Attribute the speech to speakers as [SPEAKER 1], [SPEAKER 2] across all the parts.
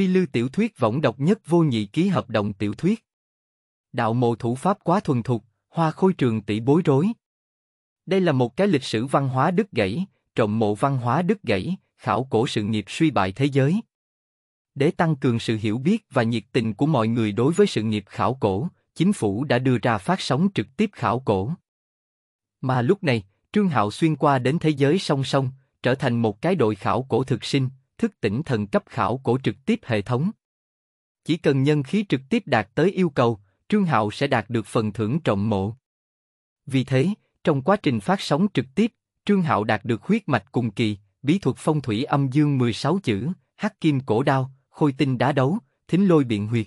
[SPEAKER 1] Phi Lưu tiểu thuyết võng độc nhất vô nhị ký hợp đồng tiểu thuyết. Đạo mộ thủ pháp quá thuần thục, hoa khôi trường tỷ bối rối. Đây là một cái lịch sử văn hóa đứt gãy, trộm mộ văn hóa đứt gãy, khảo cổ sự nghiệp suy bại thế giới. Để tăng cường sự hiểu biết và nhiệt tình của mọi người đối với sự nghiệp khảo cổ, chính phủ đã đưa ra phát sóng trực tiếp khảo cổ. Mà lúc này, Trương Hạo xuyên qua đến thế giới song song, trở thành một cái đội khảo cổ thực sinh, thức tỉnh thần cấp khảo cổ trực tiếp hệ thống. Chỉ cần nhân khí trực tiếp đạt tới yêu cầu, Trương Hạo sẽ đạt được phần thưởng trọng mộ. Vì thế, trong quá trình phát sóng trực tiếp, Trương Hạo đạt được huyết mạch cùng kỳ, bí thuật phong thủy âm dương 16 chữ, hắc kim cổ đao, khôi tinh đá đấu, thính lôi biện huyệt.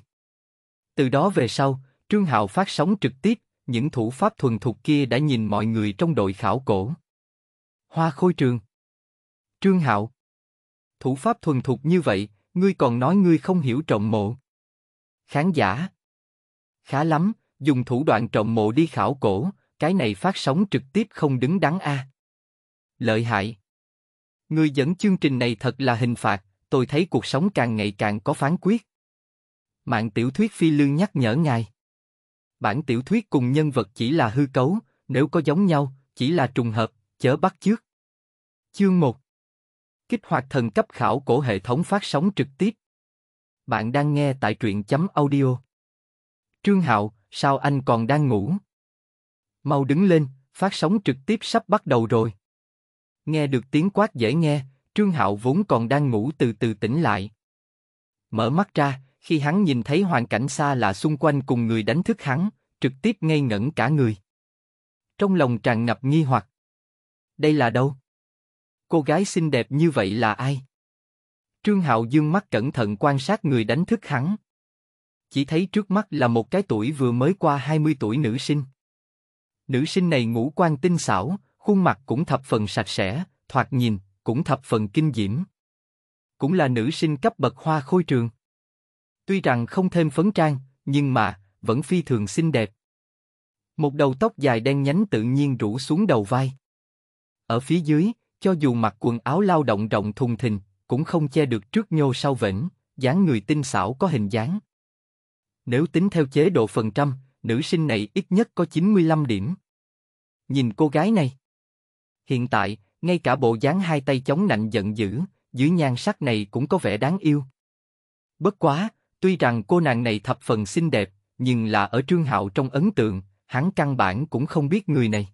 [SPEAKER 1] Từ đó về sau, Trương Hạo phát sóng trực tiếp, những thủ pháp thuần thục kia đã nhìn mọi người trong đội khảo cổ. Hoa khôi trường Trương Hạo thủ pháp thuần thục như vậy, ngươi còn nói ngươi không hiểu trọng mộ. Khán giả. Khá lắm, dùng thủ đoạn trọng mộ đi khảo cổ, cái này phát sóng trực tiếp không đứng đắn a. Lợi hại. Ngươi dẫn chương trình này thật là hình phạt, tôi thấy cuộc sống càng ngày càng có phán quyết. Mạng tiểu thuyết phi lương nhắc nhở ngài. Bản tiểu thuyết cùng nhân vật chỉ là hư cấu, nếu có giống nhau, chỉ là trùng hợp, chớ bắt trước. Chương 1 Kích hoạt thần cấp khảo cổ hệ thống phát sóng trực tiếp. Bạn đang nghe tại truyện chấm audio. Trương Hạo, sao anh còn đang ngủ? Mau đứng lên, phát sóng trực tiếp sắp bắt đầu rồi. Nghe được tiếng quát dễ nghe, Trương Hạo vốn còn đang ngủ từ từ tỉnh lại. Mở mắt ra, khi hắn nhìn thấy hoàn cảnh xa lạ xung quanh cùng người đánh thức hắn, trực tiếp ngây ngẩn cả người. Trong lòng tràn ngập nghi hoặc. Đây là đâu? cô gái xinh đẹp như vậy là ai? Trương Hạo dương mắt cẩn thận quan sát người đánh thức hắn. Chỉ thấy trước mắt là một cái tuổi vừa mới qua 20 tuổi nữ sinh. Nữ sinh này ngũ quan tinh xảo, khuôn mặt cũng thập phần sạch sẽ, thoạt nhìn, cũng thập phần kinh diễm. Cũng là nữ sinh cấp bậc hoa khôi trường. Tuy rằng không thêm phấn trang, nhưng mà, vẫn phi thường xinh đẹp. Một đầu tóc dài đen nhánh tự nhiên rủ xuống đầu vai. Ở phía dưới, cho dù mặc quần áo lao động rộng thùng thình, cũng không che được trước nhô sau vĩnh, dáng người tinh xảo có hình dáng. Nếu tính theo chế độ phần trăm, nữ sinh này ít nhất có 95 điểm. Nhìn cô gái này. Hiện tại, ngay cả bộ dáng hai tay chống nạnh giận dữ, dưới nhan sắc này cũng có vẻ đáng yêu. Bất quá, tuy rằng cô nàng này thập phần xinh đẹp, nhưng là ở Trương Hạo trong ấn tượng, hắn căn bản cũng không biết người này.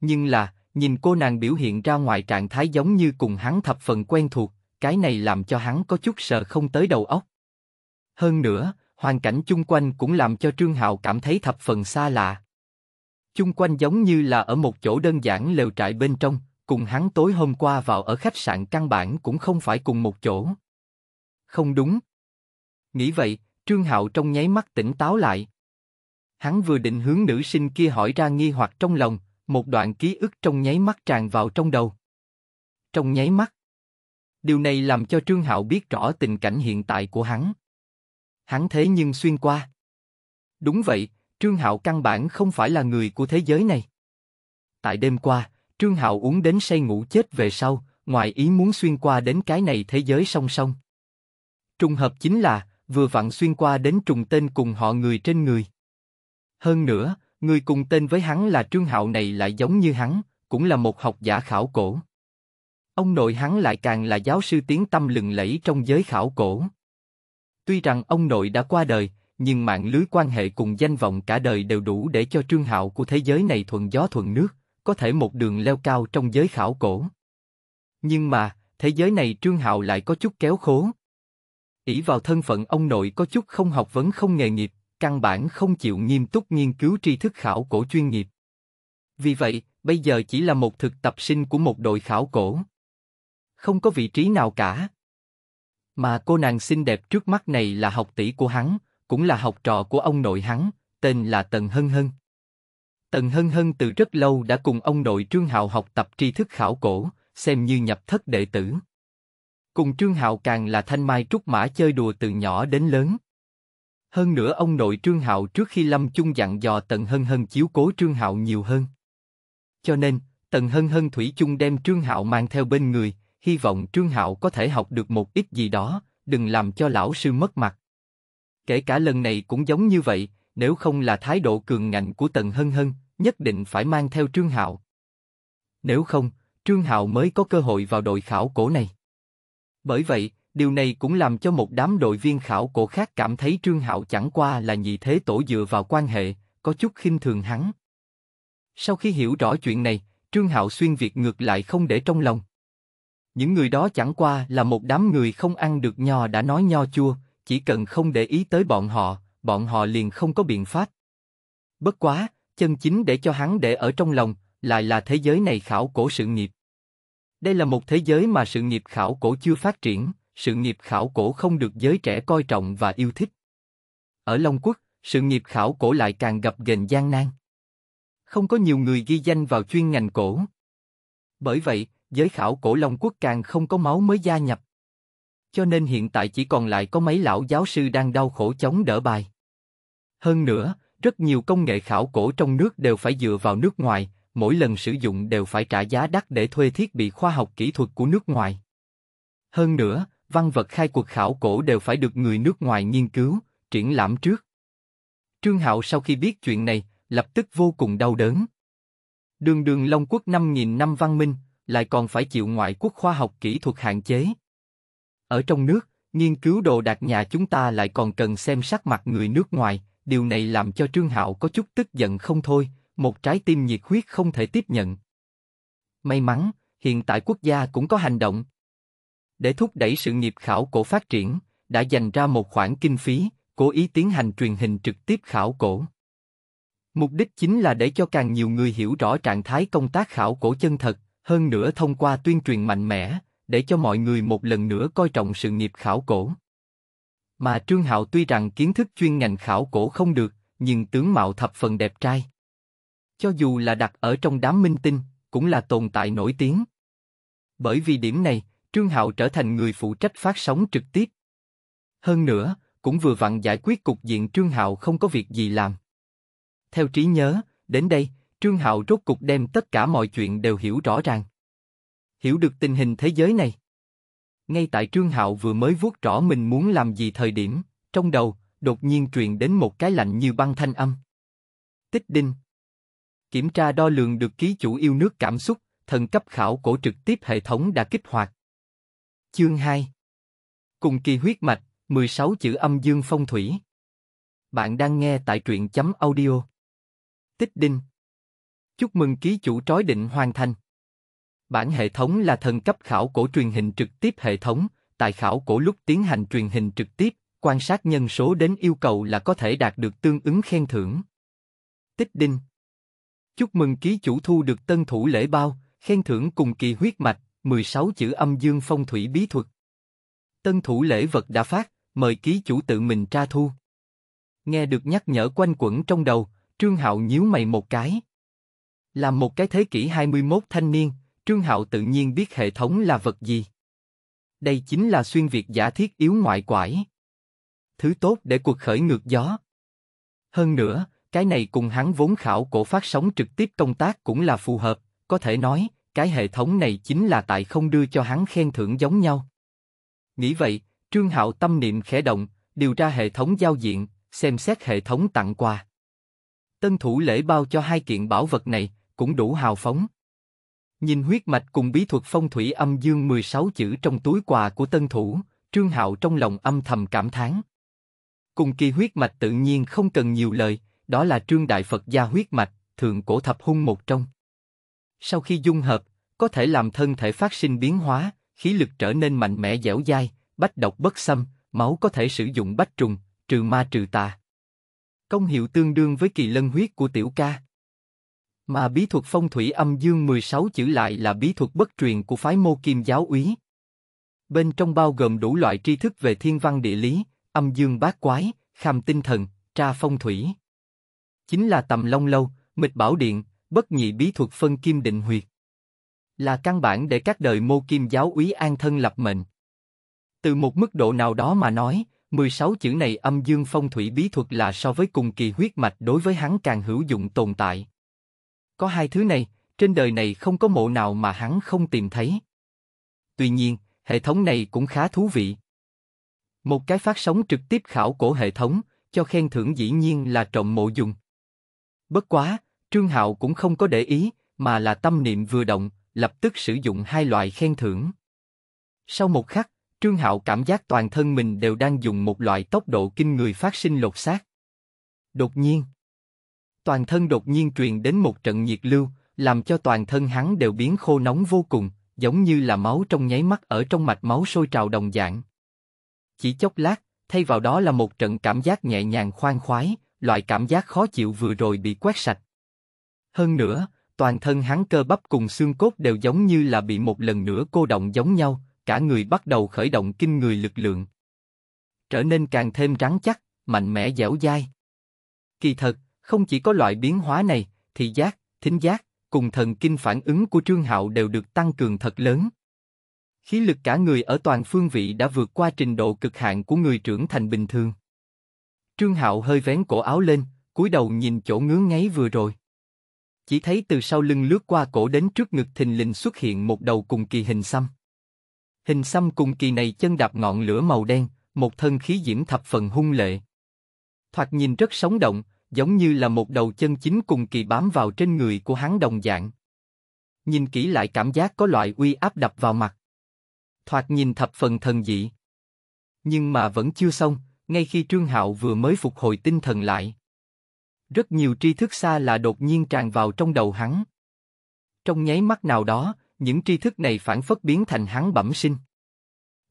[SPEAKER 1] Nhưng là, nhìn cô nàng biểu hiện ra ngoài trạng thái giống như cùng hắn thập phần quen thuộc, cái này làm cho hắn có chút sợ không tới đầu óc. Hơn nữa, hoàn cảnh chung quanh cũng làm cho Trương Hạo cảm thấy thập phần xa lạ. Chung quanh giống như là ở một chỗ đơn giản lều trại bên trong, cùng hắn tối hôm qua vào ở khách sạn căn bản cũng không phải cùng một chỗ. Không đúng. Nghĩ vậy, Trương Hạo trong nháy mắt tỉnh táo lại. Hắn vừa định hướng nữ sinh kia hỏi ra nghi hoặc trong lòng, một đoạn ký ức trong nháy mắt tràn vào trong đầu. Trong nháy mắt. Điều này làm cho Trương Hạo biết rõ tình cảnh hiện tại của hắn. Hắn thế nhưng xuyên qua. Đúng vậy, Trương Hạo căn bản không phải là người của thế giới này. Tại đêm qua, Trương Hạo uống đến say ngủ chết về sau, ngoài ý muốn xuyên qua đến cái này thế giới song song. Trùng hợp chính là, vừa vặn xuyên qua đến trùng tên cùng họ người trên người. Hơn nữa, Người cùng tên với hắn là Trương Hạo này lại giống như hắn, cũng là một học giả khảo cổ. Ông nội hắn lại càng là giáo sư tiếng tâm lừng lẫy trong giới khảo cổ. Tuy rằng ông nội đã qua đời, nhưng mạng lưới quan hệ cùng danh vọng cả đời đều đủ để cho Trương Hạo của thế giới này thuận gió thuận nước, có thể một đường leo cao trong giới khảo cổ. Nhưng mà, thế giới này Trương Hạo lại có chút kéo khố. ỷ vào thân phận ông nội có chút không học vấn không nghề nghiệp, căn bản không chịu nghiêm túc nghiên cứu tri thức khảo cổ chuyên nghiệp. Vì vậy, bây giờ chỉ là một thực tập sinh của một đội khảo cổ. Không có vị trí nào cả. Mà cô nàng xinh đẹp trước mắt này là học tỷ của hắn, cũng là học trò của ông nội hắn, tên là Tần Hân Hân. Tần Hân Hân từ rất lâu đã cùng ông nội Trương Hạo học tập tri thức khảo cổ, xem như nhập thất đệ tử. Cùng Trương Hạo càng là thanh mai trúc mã chơi đùa từ nhỏ đến lớn. Hơn nữa ông nội Trương Hạo trước khi lâm chung dặn dò Tần Hân Hân chiếu cố Trương Hạo nhiều hơn. Cho nên, Tần Hân Hân thủy chung đem Trương Hạo mang theo bên người, hy vọng Trương Hạo có thể học được một ít gì đó, đừng làm cho lão sư mất mặt. Kể cả lần này cũng giống như vậy, nếu không là thái độ cường ngạnh của Tần Hân Hân, nhất định phải mang theo Trương Hạo. Nếu không, Trương Hạo mới có cơ hội vào đội khảo cổ này. Bởi vậy, điều này cũng làm cho một đám đội viên khảo cổ khác cảm thấy Trương Hạo chẳng qua là nhị thế tổ dựa vào quan hệ, có chút khinh thường hắn. Sau khi hiểu rõ chuyện này, Trương Hạo xuyên việc ngược lại không để trong lòng. Những người đó chẳng qua là một đám người không ăn được nho đã nói nho chua, chỉ cần không để ý tới bọn họ, bọn họ liền không có biện pháp. Bất quá, chân chính để cho hắn để ở trong lòng, lại là thế giới này khảo cổ sự nghiệp. Đây là một thế giới mà sự nghiệp khảo cổ chưa phát triển, sự nghiệp khảo cổ không được giới trẻ coi trọng và yêu thích. Ở Long Quốc, sự nghiệp khảo cổ lại càng gặp ghềnh gian nan. Không có nhiều người ghi danh vào chuyên ngành cổ. Bởi vậy, giới khảo cổ Long Quốc càng không có máu mới gia nhập. Cho nên hiện tại chỉ còn lại có mấy lão giáo sư đang đau khổ chống đỡ bài. Hơn nữa, rất nhiều công nghệ khảo cổ trong nước đều phải dựa vào nước ngoài, mỗi lần sử dụng đều phải trả giá đắt để thuê thiết bị khoa học kỹ thuật của nước ngoài. Hơn nữa, văn vật khai cuộc khảo cổ đều phải được người nước ngoài nghiên cứu, triển lãm trước. Trương Hạo sau khi biết chuyện này, lập tức vô cùng đau đớn. Đường đường Long Quốc 5.000 năm văn minh, lại còn phải chịu ngoại quốc khoa học kỹ thuật hạn chế. Ở trong nước, nghiên cứu đồ đạc nhà chúng ta lại còn cần xem sắc mặt người nước ngoài, điều này làm cho Trương Hạo có chút tức giận không thôi, một trái tim nhiệt huyết không thể tiếp nhận. May mắn, hiện tại quốc gia cũng có hành động để thúc đẩy sự nghiệp khảo cổ phát triển, đã dành ra một khoản kinh phí, cố ý tiến hành truyền hình trực tiếp khảo cổ. Mục đích chính là để cho càng nhiều người hiểu rõ trạng thái công tác khảo cổ chân thật, hơn nữa thông qua tuyên truyền mạnh mẽ, để cho mọi người một lần nữa coi trọng sự nghiệp khảo cổ. Mà Trương Hạo tuy rằng kiến thức chuyên ngành khảo cổ không được, nhưng tướng mạo thập phần đẹp trai. Cho dù là đặt ở trong đám minh tinh, cũng là tồn tại nổi tiếng. Bởi vì điểm này, Trương Hạo trở thành người phụ trách phát sóng trực tiếp. Hơn nữa, cũng vừa vặn giải quyết cục diện Trương Hạo không có việc gì làm. Theo trí nhớ, đến đây, Trương Hạo rốt cục đem tất cả mọi chuyện đều hiểu rõ ràng. Hiểu được tình hình thế giới này. Ngay tại Trương Hạo vừa mới vuốt rõ mình muốn làm gì thời điểm, trong đầu, đột nhiên truyền đến một cái lạnh như băng thanh âm. Tích đinh. Kiểm tra đo lường được ký chủ yêu nước cảm xúc, thần cấp khảo cổ trực tiếp hệ thống đã kích hoạt. Chương 2 Cùng kỳ huyết mạch, 16 chữ âm dương phong thủy. Bạn đang nghe tại truyện chấm audio. Tích Đinh Chúc mừng ký chủ trói định hoàn thành. Bản hệ thống là thần cấp khảo cổ truyền hình trực tiếp hệ thống, tại khảo cổ lúc tiến hành truyền hình trực tiếp, quan sát nhân số đến yêu cầu là có thể đạt được tương ứng khen thưởng. Tích Đinh Chúc mừng ký chủ thu được tân thủ lễ bao, khen thưởng cùng kỳ huyết mạch, 16 chữ âm dương phong thủy bí thuật. Tân thủ lễ vật đã phát, mời ký chủ tự mình tra thu. Nghe được nhắc nhở quanh quẩn trong đầu, Trương Hạo nhíu mày một cái. Là một cái thế kỷ 21 thanh niên, Trương Hạo tự nhiên biết hệ thống là vật gì. Đây chính là xuyên việt giả thiết yếu ngoại quải. Thứ tốt để cuộc khởi ngược gió. Hơn nữa, cái này cùng hắn vốn khảo cổ phát sóng trực tiếp công tác cũng là phù hợp, có thể nói, cái hệ thống này chính là tại không đưa cho hắn khen thưởng giống nhau. Nghĩ vậy, Trương Hạo tâm niệm khẽ động, điều tra hệ thống giao diện, xem xét hệ thống tặng quà. Tân thủ lễ bao cho hai kiện bảo vật này, cũng đủ hào phóng. Nhìn huyết mạch cùng bí thuật phong thủy âm dương 16 chữ trong túi quà của tân thủ, Trương Hạo trong lòng âm thầm cảm thán. Cùng kỳ huyết mạch tự nhiên không cần nhiều lời, đó là Trương Đại Phật gia huyết mạch, thượng cổ thập hung một trong. Sau khi dung hợp, có thể làm thân thể phát sinh biến hóa, khí lực trở nên mạnh mẽ dẻo dai, bách độc bất xâm, máu có thể sử dụng bách trùng, trừ ma trừ tà. Công hiệu tương đương với kỳ lân huyết của tiểu ca. Mà bí thuật phong thủy âm dương 16 chữ lại là bí thuật bất truyền của phái mô kim giáo úy. Bên trong bao gồm đủ loại tri thức về thiên văn địa lý, âm dương bát quái, kham tinh thần, tra phong thủy. Chính là tầm long lâu, mịch bảo điện, bất nhị bí thuật phân kim định huyệt là căn bản để các đời mô kim giáo úy an thân lập mệnh. Từ một mức độ nào đó mà nói, 16 chữ này âm dương phong thủy bí thuật là so với cùng kỳ huyết mạch đối với hắn càng hữu dụng tồn tại. Có hai thứ này, trên đời này không có mộ nào mà hắn không tìm thấy. Tuy nhiên, hệ thống này cũng khá thú vị. Một cái phát sóng trực tiếp khảo cổ hệ thống, cho khen thưởng dĩ nhiên là trọng mộ dùng. Bất quá, Trương Hạo cũng không có để ý, mà là tâm niệm vừa động, lập tức sử dụng hai loại khen thưởng. Sau một khắc, Trương Hạo cảm giác toàn thân mình đều đang dùng một loại tốc độ kinh người phát sinh lột xác. Đột nhiên, toàn thân đột nhiên truyền đến một trận nhiệt lưu, làm cho toàn thân hắn đều biến khô nóng vô cùng, giống như là máu trong nháy mắt ở trong mạch máu sôi trào đồng dạng. Chỉ chốc lát, thay vào đó là một trận cảm giác nhẹ nhàng khoan khoái, loại cảm giác khó chịu vừa rồi bị quét sạch. Hơn nữa, toàn thân hắn cơ bắp cùng xương cốt đều giống như là bị một lần nữa cô động giống nhau, cả người bắt đầu khởi động kinh người lực lượng. Trở nên càng thêm rắn chắc, mạnh mẽ dẻo dai. Kỳ thật, không chỉ có loại biến hóa này, thì giác, thính giác, cùng thần kinh phản ứng của Trương Hạo đều được tăng cường thật lớn. Khí lực cả người ở toàn phương vị đã vượt qua trình độ cực hạn của người trưởng thành bình thường. Trương Hạo hơi vén cổ áo lên, cúi đầu nhìn chỗ ngứa ngáy vừa rồi chỉ thấy từ sau lưng lướt qua cổ đến trước ngực thình lình xuất hiện một đầu cùng kỳ hình xăm. Hình xăm cùng kỳ này chân đạp ngọn lửa màu đen, một thân khí diễm thập phần hung lệ. Thoạt nhìn rất sống động, giống như là một đầu chân chính cùng kỳ bám vào trên người của hắn đồng dạng. Nhìn kỹ lại cảm giác có loại uy áp đập vào mặt. Thoạt nhìn thập phần thần dị. Nhưng mà vẫn chưa xong, ngay khi Trương Hạo vừa mới phục hồi tinh thần lại. Rất nhiều tri thức xa là đột nhiên tràn vào trong đầu hắn. Trong nháy mắt nào đó, những tri thức này phản phất biến thành hắn bẩm sinh.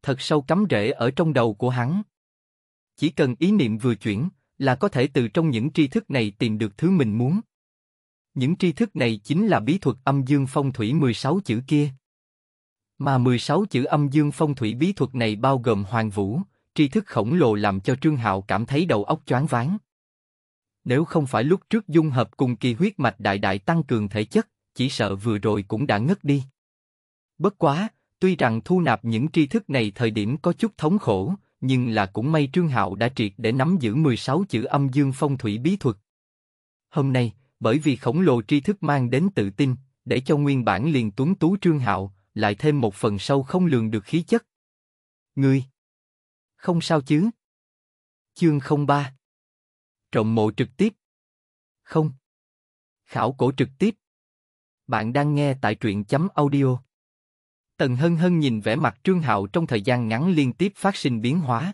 [SPEAKER 1] Thật sâu cắm rễ ở trong đầu của hắn. Chỉ cần ý niệm vừa chuyển, là có thể từ trong những tri thức này tìm được thứ mình muốn. Những tri thức này chính là bí thuật âm dương phong thủy 16 chữ kia. Mà 16 chữ âm dương phong thủy bí thuật này bao gồm hoàng vũ, tri thức khổng lồ làm cho Trương Hạo cảm thấy đầu óc choáng váng. Nếu không phải lúc trước dung hợp cùng kỳ huyết mạch đại đại tăng cường thể chất, chỉ sợ vừa rồi cũng đã ngất đi. Bất quá, tuy rằng thu nạp những tri thức này thời điểm có chút thống khổ, nhưng là cũng may Trương Hạo đã triệt để nắm giữ 16 chữ âm dương phong thủy bí thuật. Hôm nay, bởi vì khổng lồ tri thức mang đến tự tin, để cho nguyên bản liền tuấn tú Trương Hạo, lại thêm một phần sâu không lường được khí chất. Ngươi! Không sao chứ? Chương 03 Trộm mộ trực tiếp. Không. Khảo cổ trực tiếp. Bạn đang nghe tại truyện chấm audio. Tần Hân Hân nhìn vẻ mặt Trương Hạo trong thời gian ngắn liên tiếp phát sinh biến hóa.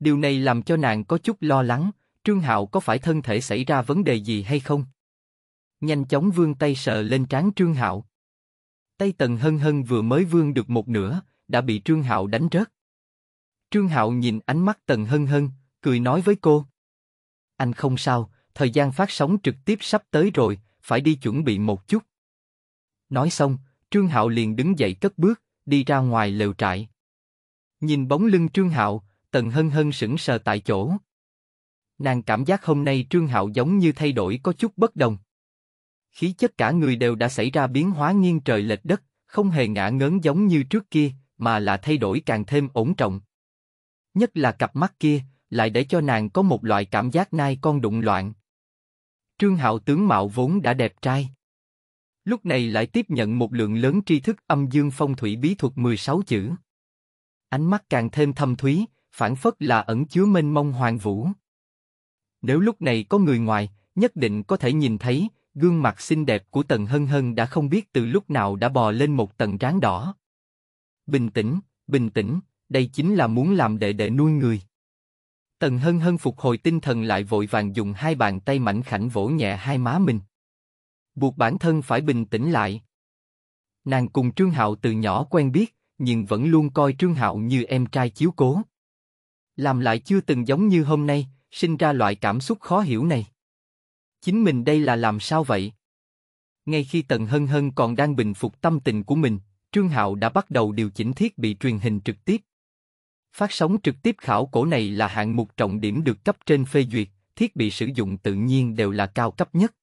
[SPEAKER 1] Điều này làm cho nàng có chút lo lắng, Trương Hạo có phải thân thể xảy ra vấn đề gì hay không? Nhanh chóng vươn tay sờ lên trán Trương Hạo. Tay Tần Hân Hân vừa mới vươn được một nửa, đã bị Trương Hạo đánh rớt. Trương Hạo nhìn ánh mắt Tần Hân Hân, cười nói với cô. Anh không sao, thời gian phát sóng trực tiếp sắp tới rồi, phải đi chuẩn bị một chút. Nói xong, Trương Hạo liền đứng dậy cất bước, đi ra ngoài lều trại. Nhìn bóng lưng Trương Hạo, Tần Hân Hân sững sờ tại chỗ. Nàng cảm giác hôm nay Trương Hạo giống như thay đổi có chút bất đồng. Khí chất cả người đều đã xảy ra biến hóa nghiêng trời lệch đất, không hề ngã ngớn giống như trước kia, mà là thay đổi càng thêm ổn trọng. Nhất là cặp mắt kia, lại để cho nàng có một loại cảm giác nai con đụng loạn. Trương Hạo tướng mạo vốn đã đẹp trai. Lúc này lại tiếp nhận một lượng lớn tri thức âm dương phong thủy bí thuật 16 chữ. Ánh mắt càng thêm thâm thúy, phản phất là ẩn chứa mênh mông hoàng vũ. Nếu lúc này có người ngoài, nhất định có thể nhìn thấy, gương mặt xinh đẹp của Tần Hân Hân đã không biết từ lúc nào đã bò lên một tầng ráng đỏ. Bình tĩnh, bình tĩnh, đây chính là muốn làm đệ đệ nuôi người. Tần Hân Hân phục hồi tinh thần lại vội vàng dùng hai bàn tay mảnh khảnh vỗ nhẹ hai má mình. Buộc bản thân phải bình tĩnh lại. Nàng cùng Trương Hạo từ nhỏ quen biết, nhưng vẫn luôn coi Trương Hạo như em trai chiếu cố. Làm lại chưa từng giống như hôm nay, sinh ra loại cảm xúc khó hiểu này. Chính mình đây là làm sao vậy? Ngay khi Tần Hân Hân còn đang bình phục tâm tình của mình, Trương Hạo đã bắt đầu điều chỉnh thiết bị truyền hình trực tiếp. Phát sóng trực tiếp khảo cổ này là hạng mục trọng điểm được cấp trên phê duyệt, thiết bị sử dụng tự nhiên đều là cao cấp nhất.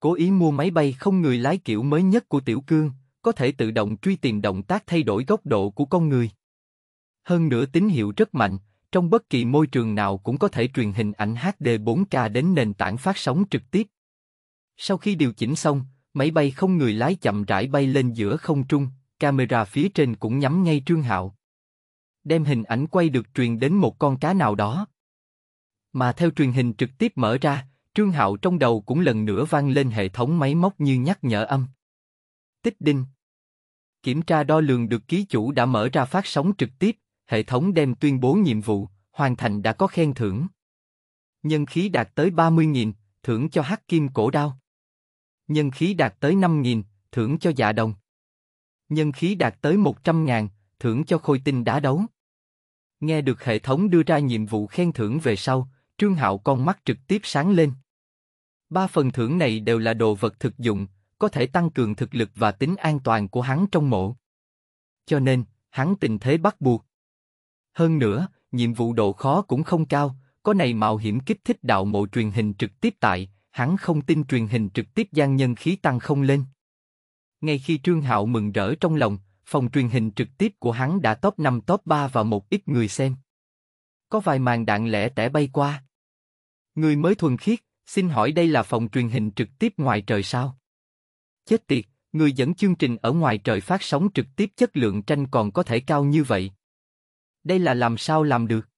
[SPEAKER 1] Cố ý mua máy bay không người lái kiểu mới nhất của Tiểu Cương, có thể tự động truy tìm động tác thay đổi góc độ của con người. Hơn nữa tín hiệu rất mạnh, trong bất kỳ môi trường nào cũng có thể truyền hình ảnh HD 4K đến nền tảng phát sóng trực tiếp. Sau khi điều chỉnh xong, máy bay không người lái chậm rãi bay lên giữa không trung, camera phía trên cũng nhắm ngay Trương Hạo đem hình ảnh quay được truyền đến một con cá nào đó. Mà theo truyền hình trực tiếp mở ra, Trương Hạo trong đầu cũng lần nữa vang lên hệ thống máy móc như nhắc nhở âm. Tích đinh. Kiểm tra đo lường được ký chủ đã mở ra phát sóng trực tiếp, hệ thống đem tuyên bố nhiệm vụ, hoàn thành đã có khen thưởng. Nhân khí đạt tới 30.000, thưởng cho hắc kim cổ đao. Nhân khí đạt tới 5.000, thưởng cho dạ đồng. Nhân khí đạt tới 100.000, thưởng cho khôi tinh đá đấu. Nghe được hệ thống đưa ra nhiệm vụ khen thưởng về sau, Trương Hạo con mắt trực tiếp sáng lên. Ba phần thưởng này đều là đồ vật thực dụng, có thể tăng cường thực lực và tính an toàn của hắn trong mộ. Cho nên, hắn tình thế bắt buộc. Hơn nữa, nhiệm vụ độ khó cũng không cao, có này mạo hiểm kích thích đạo mộ truyền hình trực tiếp tại, hắn không tin truyền hình trực tiếp gian nhân khí tăng không lên. Ngay khi Trương Hạo mừng rỡ trong lòng, phòng truyền hình trực tiếp của hắn đã top 5 top 3 và một ít người xem. Có vài màn đạn lẻ tẻ bay qua. Người mới thuần khiết, xin hỏi đây là phòng truyền hình trực tiếp ngoài trời sao? Chết tiệt, người dẫn chương trình ở ngoài trời phát sóng trực tiếp chất lượng tranh còn có thể cao như vậy. Đây là làm sao làm được?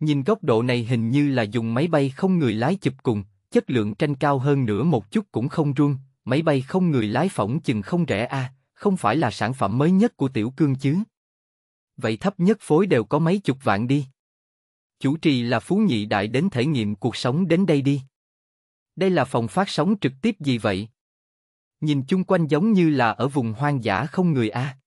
[SPEAKER 1] Nhìn góc độ này hình như là dùng máy bay không người lái chụp cùng, chất lượng tranh cao hơn nữa một chút cũng không run, máy bay không người lái phỏng chừng không rẻ a, à, không phải là sản phẩm mới nhất của tiểu cương chứ. Vậy thấp nhất phối đều có mấy chục vạn đi. Chủ trì là Phú Nhị Đại đến thể nghiệm cuộc sống đến đây đi. Đây là phòng phát sóng trực tiếp gì vậy? Nhìn chung quanh giống như là ở vùng hoang dã không người a. À.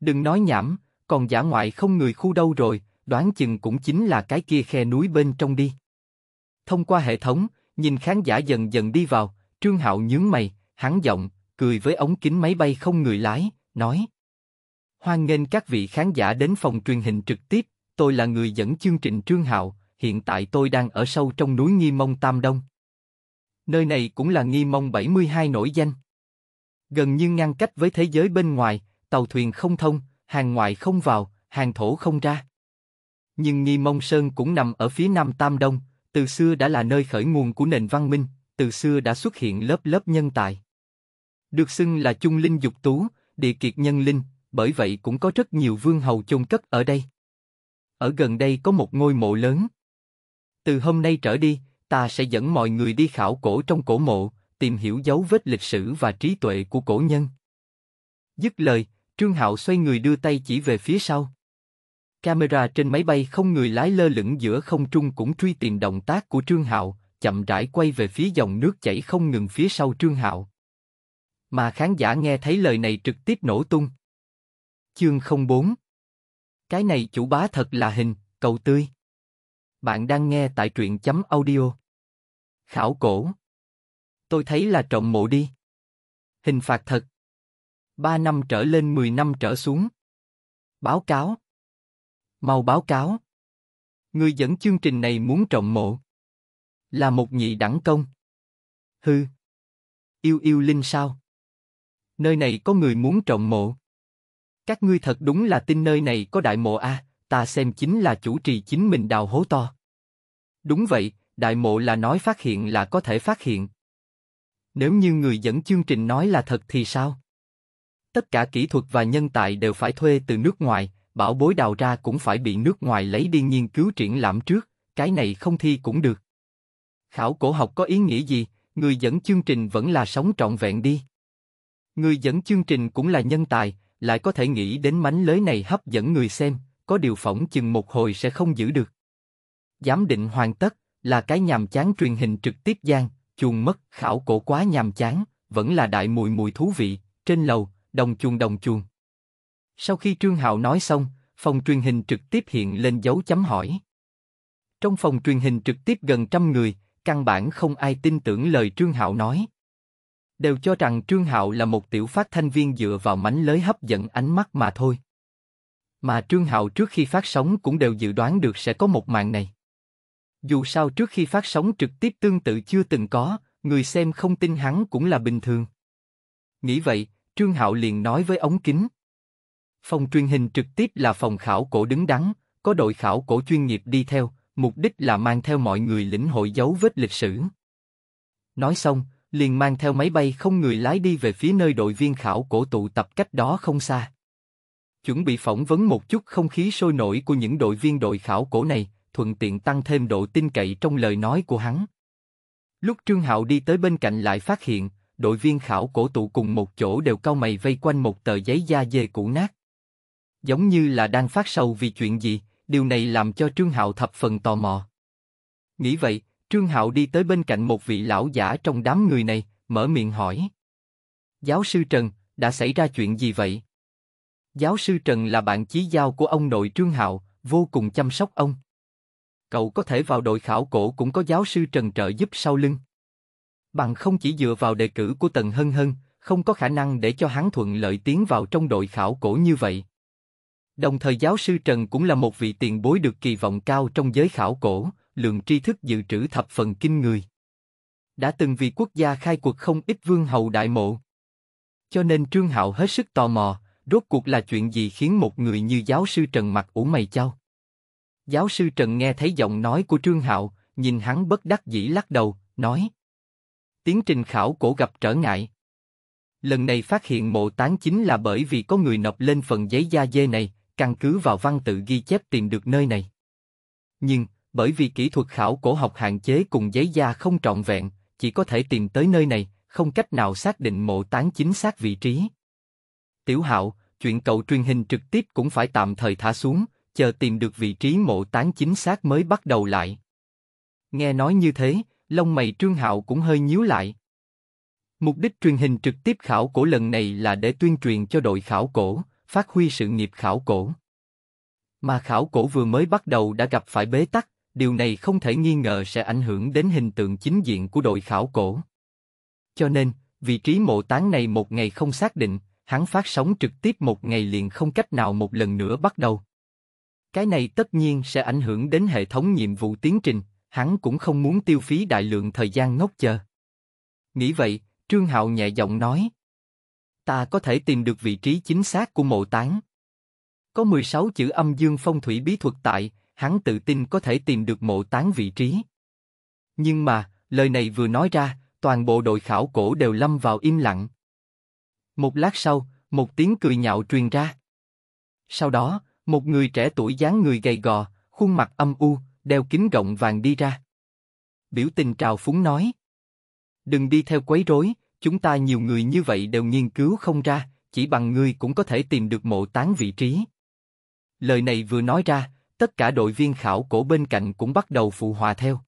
[SPEAKER 1] Đừng nói nhảm, còn giả ngoại không người khu đâu rồi, đoán chừng cũng chính là cái kia khe núi bên trong đi. Thông qua hệ thống, nhìn khán giả dần dần đi vào, Trương Hạo nhướng mày, hắn giọng, cười với ống kính máy bay không người lái, nói Hoan nghênh các vị khán giả đến phòng truyền hình trực tiếp, tôi là người dẫn chương trình Trương Hạo, hiện tại tôi đang ở sâu trong núi Nghi Mông Tam Đông. Nơi này cũng là Nghi Mông 72 nổi danh. Gần như ngăn cách với thế giới bên ngoài, tàu thuyền không thông, hàng ngoại không vào, hàng thổ không ra. Nhưng Nghi Mông Sơn cũng nằm ở phía nam Tam Đông, từ xưa đã là nơi khởi nguồn của nền văn minh, từ xưa đã xuất hiện lớp lớp nhân tài được xưng là chung linh dục tú, địa kiệt nhân linh, bởi vậy cũng có rất nhiều vương hầu chôn cất ở đây. Ở gần đây có một ngôi mộ lớn. Từ hôm nay trở đi, ta sẽ dẫn mọi người đi khảo cổ trong cổ mộ, tìm hiểu dấu vết lịch sử và trí tuệ của cổ nhân. Dứt lời, Trương Hạo xoay người đưa tay chỉ về phía sau. Camera trên máy bay không người lái lơ lửng giữa không trung cũng truy tìm động tác của Trương Hạo, chậm rãi quay về phía dòng nước chảy không ngừng phía sau Trương Hạo mà khán giả nghe thấy lời này trực tiếp nổ tung. Chương 04 Cái này chủ bá thật là hình, cầu tươi. Bạn đang nghe tại truyện chấm audio. Khảo cổ. Tôi thấy là trọng mộ đi. Hình phạt thật. Ba năm trở lên mười năm trở xuống. Báo cáo. Mau báo cáo. Người dẫn chương trình này muốn trọng mộ. Là một nhị đẳng công. Hư. Yêu yêu linh sao? nơi này có người muốn trọng mộ. Các ngươi thật đúng là tin nơi này có đại mộ a, à, ta xem chính là chủ trì chính mình đào hố to. Đúng vậy, đại mộ là nói phát hiện là có thể phát hiện. Nếu như người dẫn chương trình nói là thật thì sao? Tất cả kỹ thuật và nhân tài đều phải thuê từ nước ngoài, bảo bối đào ra cũng phải bị nước ngoài lấy đi nghiên cứu triển lãm trước, cái này không thi cũng được. Khảo cổ học có ý nghĩa gì, người dẫn chương trình vẫn là sống trọn vẹn đi. Người dẫn chương trình cũng là nhân tài, lại có thể nghĩ đến mánh lới này hấp dẫn người xem, có điều phỏng chừng một hồi sẽ không giữ được. Giám định hoàn tất là cái nhàm chán truyền hình trực tiếp gian, chuồng mất khảo cổ quá nhàm chán, vẫn là đại mùi mùi thú vị, trên lầu, đồng chuồng đồng chuồng. Sau khi Trương Hạo nói xong, phòng truyền hình trực tiếp hiện lên dấu chấm hỏi. Trong phòng truyền hình trực tiếp gần trăm người, căn bản không ai tin tưởng lời Trương Hạo nói đều cho rằng Trương Hạo là một tiểu phát thanh viên dựa vào mánh lới hấp dẫn ánh mắt mà thôi. Mà Trương Hạo trước khi phát sóng cũng đều dự đoán được sẽ có một màn này. Dù sao trước khi phát sóng trực tiếp tương tự chưa từng có, người xem không tin hắn cũng là bình thường. Nghĩ vậy, Trương Hạo liền nói với ống kính. Phòng truyền hình trực tiếp là phòng khảo cổ đứng đắn, có đội khảo cổ chuyên nghiệp đi theo, mục đích là mang theo mọi người lĩnh hội dấu vết lịch sử. Nói xong, liền mang theo máy bay không người lái đi về phía nơi đội viên khảo cổ tụ tập cách đó không xa. Chuẩn bị phỏng vấn một chút không khí sôi nổi của những đội viên đội khảo cổ này, thuận tiện tăng thêm độ tin cậy trong lời nói của hắn. Lúc Trương Hạo đi tới bên cạnh lại phát hiện, đội viên khảo cổ tụ cùng một chỗ đều cau mày vây quanh một tờ giấy da dê cũ nát. Giống như là đang phát sầu vì chuyện gì, điều này làm cho Trương Hạo thập phần tò mò. Nghĩ vậy, Trương Hạo đi tới bên cạnh một vị lão giả trong đám người này, mở miệng hỏi. Giáo sư Trần, đã xảy ra chuyện gì vậy? Giáo sư Trần là bạn chí giao của ông nội Trương Hạo, vô cùng chăm sóc ông. Cậu có thể vào đội khảo cổ cũng có giáo sư Trần trợ giúp sau lưng. Bằng không chỉ dựa vào đề cử của Tần Hân Hân, không có khả năng để cho hắn thuận lợi tiến vào trong đội khảo cổ như vậy. Đồng thời giáo sư Trần cũng là một vị tiền bối được kỳ vọng cao trong giới khảo cổ, lượng tri thức dự trữ thập phần kinh người. Đã từng vì quốc gia khai cuộc không ít vương hầu đại mộ. Cho nên Trương Hạo hết sức tò mò, rốt cuộc là chuyện gì khiến một người như giáo sư Trần mặt ủ mày chau. Giáo sư Trần nghe thấy giọng nói của Trương Hạo, nhìn hắn bất đắc dĩ lắc đầu, nói Tiến trình khảo cổ gặp trở ngại. Lần này phát hiện mộ táng chính là bởi vì có người nộp lên phần giấy da dê này, căn cứ vào văn tự ghi chép tìm được nơi này. Nhưng, bởi vì kỹ thuật khảo cổ học hạn chế cùng giấy da không trọn vẹn, chỉ có thể tìm tới nơi này, không cách nào xác định mộ tán chính xác vị trí. Tiểu Hạo, chuyện cậu truyền hình trực tiếp cũng phải tạm thời thả xuống, chờ tìm được vị trí mộ tán chính xác mới bắt đầu lại. Nghe nói như thế, lông mày Trương Hạo cũng hơi nhíu lại. Mục đích truyền hình trực tiếp khảo cổ lần này là để tuyên truyền cho đội khảo cổ, phát huy sự nghiệp khảo cổ. Mà khảo cổ vừa mới bắt đầu đã gặp phải bế tắc, điều này không thể nghi ngờ sẽ ảnh hưởng đến hình tượng chính diện của đội khảo cổ. Cho nên, vị trí mộ táng này một ngày không xác định, hắn phát sóng trực tiếp một ngày liền không cách nào một lần nữa bắt đầu. Cái này tất nhiên sẽ ảnh hưởng đến hệ thống nhiệm vụ tiến trình, hắn cũng không muốn tiêu phí đại lượng thời gian ngốc chờ. Nghĩ vậy, Trương Hạo nhẹ giọng nói. Ta có thể tìm được vị trí chính xác của mộ táng. Có 16 chữ âm dương phong thủy bí thuật tại, hắn tự tin có thể tìm được mộ tán vị trí. Nhưng mà, lời này vừa nói ra, toàn bộ đội khảo cổ đều lâm vào im lặng. Một lát sau, một tiếng cười nhạo truyền ra. Sau đó, một người trẻ tuổi dáng người gầy gò, khuôn mặt âm u, đeo kính gọng vàng đi ra. Biểu tình trào phúng nói. Đừng đi theo quấy rối, chúng ta nhiều người như vậy đều nghiên cứu không ra, chỉ bằng ngươi cũng có thể tìm được mộ tán vị trí. Lời này vừa nói ra, tất cả đội viên khảo cổ bên cạnh cũng bắt đầu phụ hòa theo.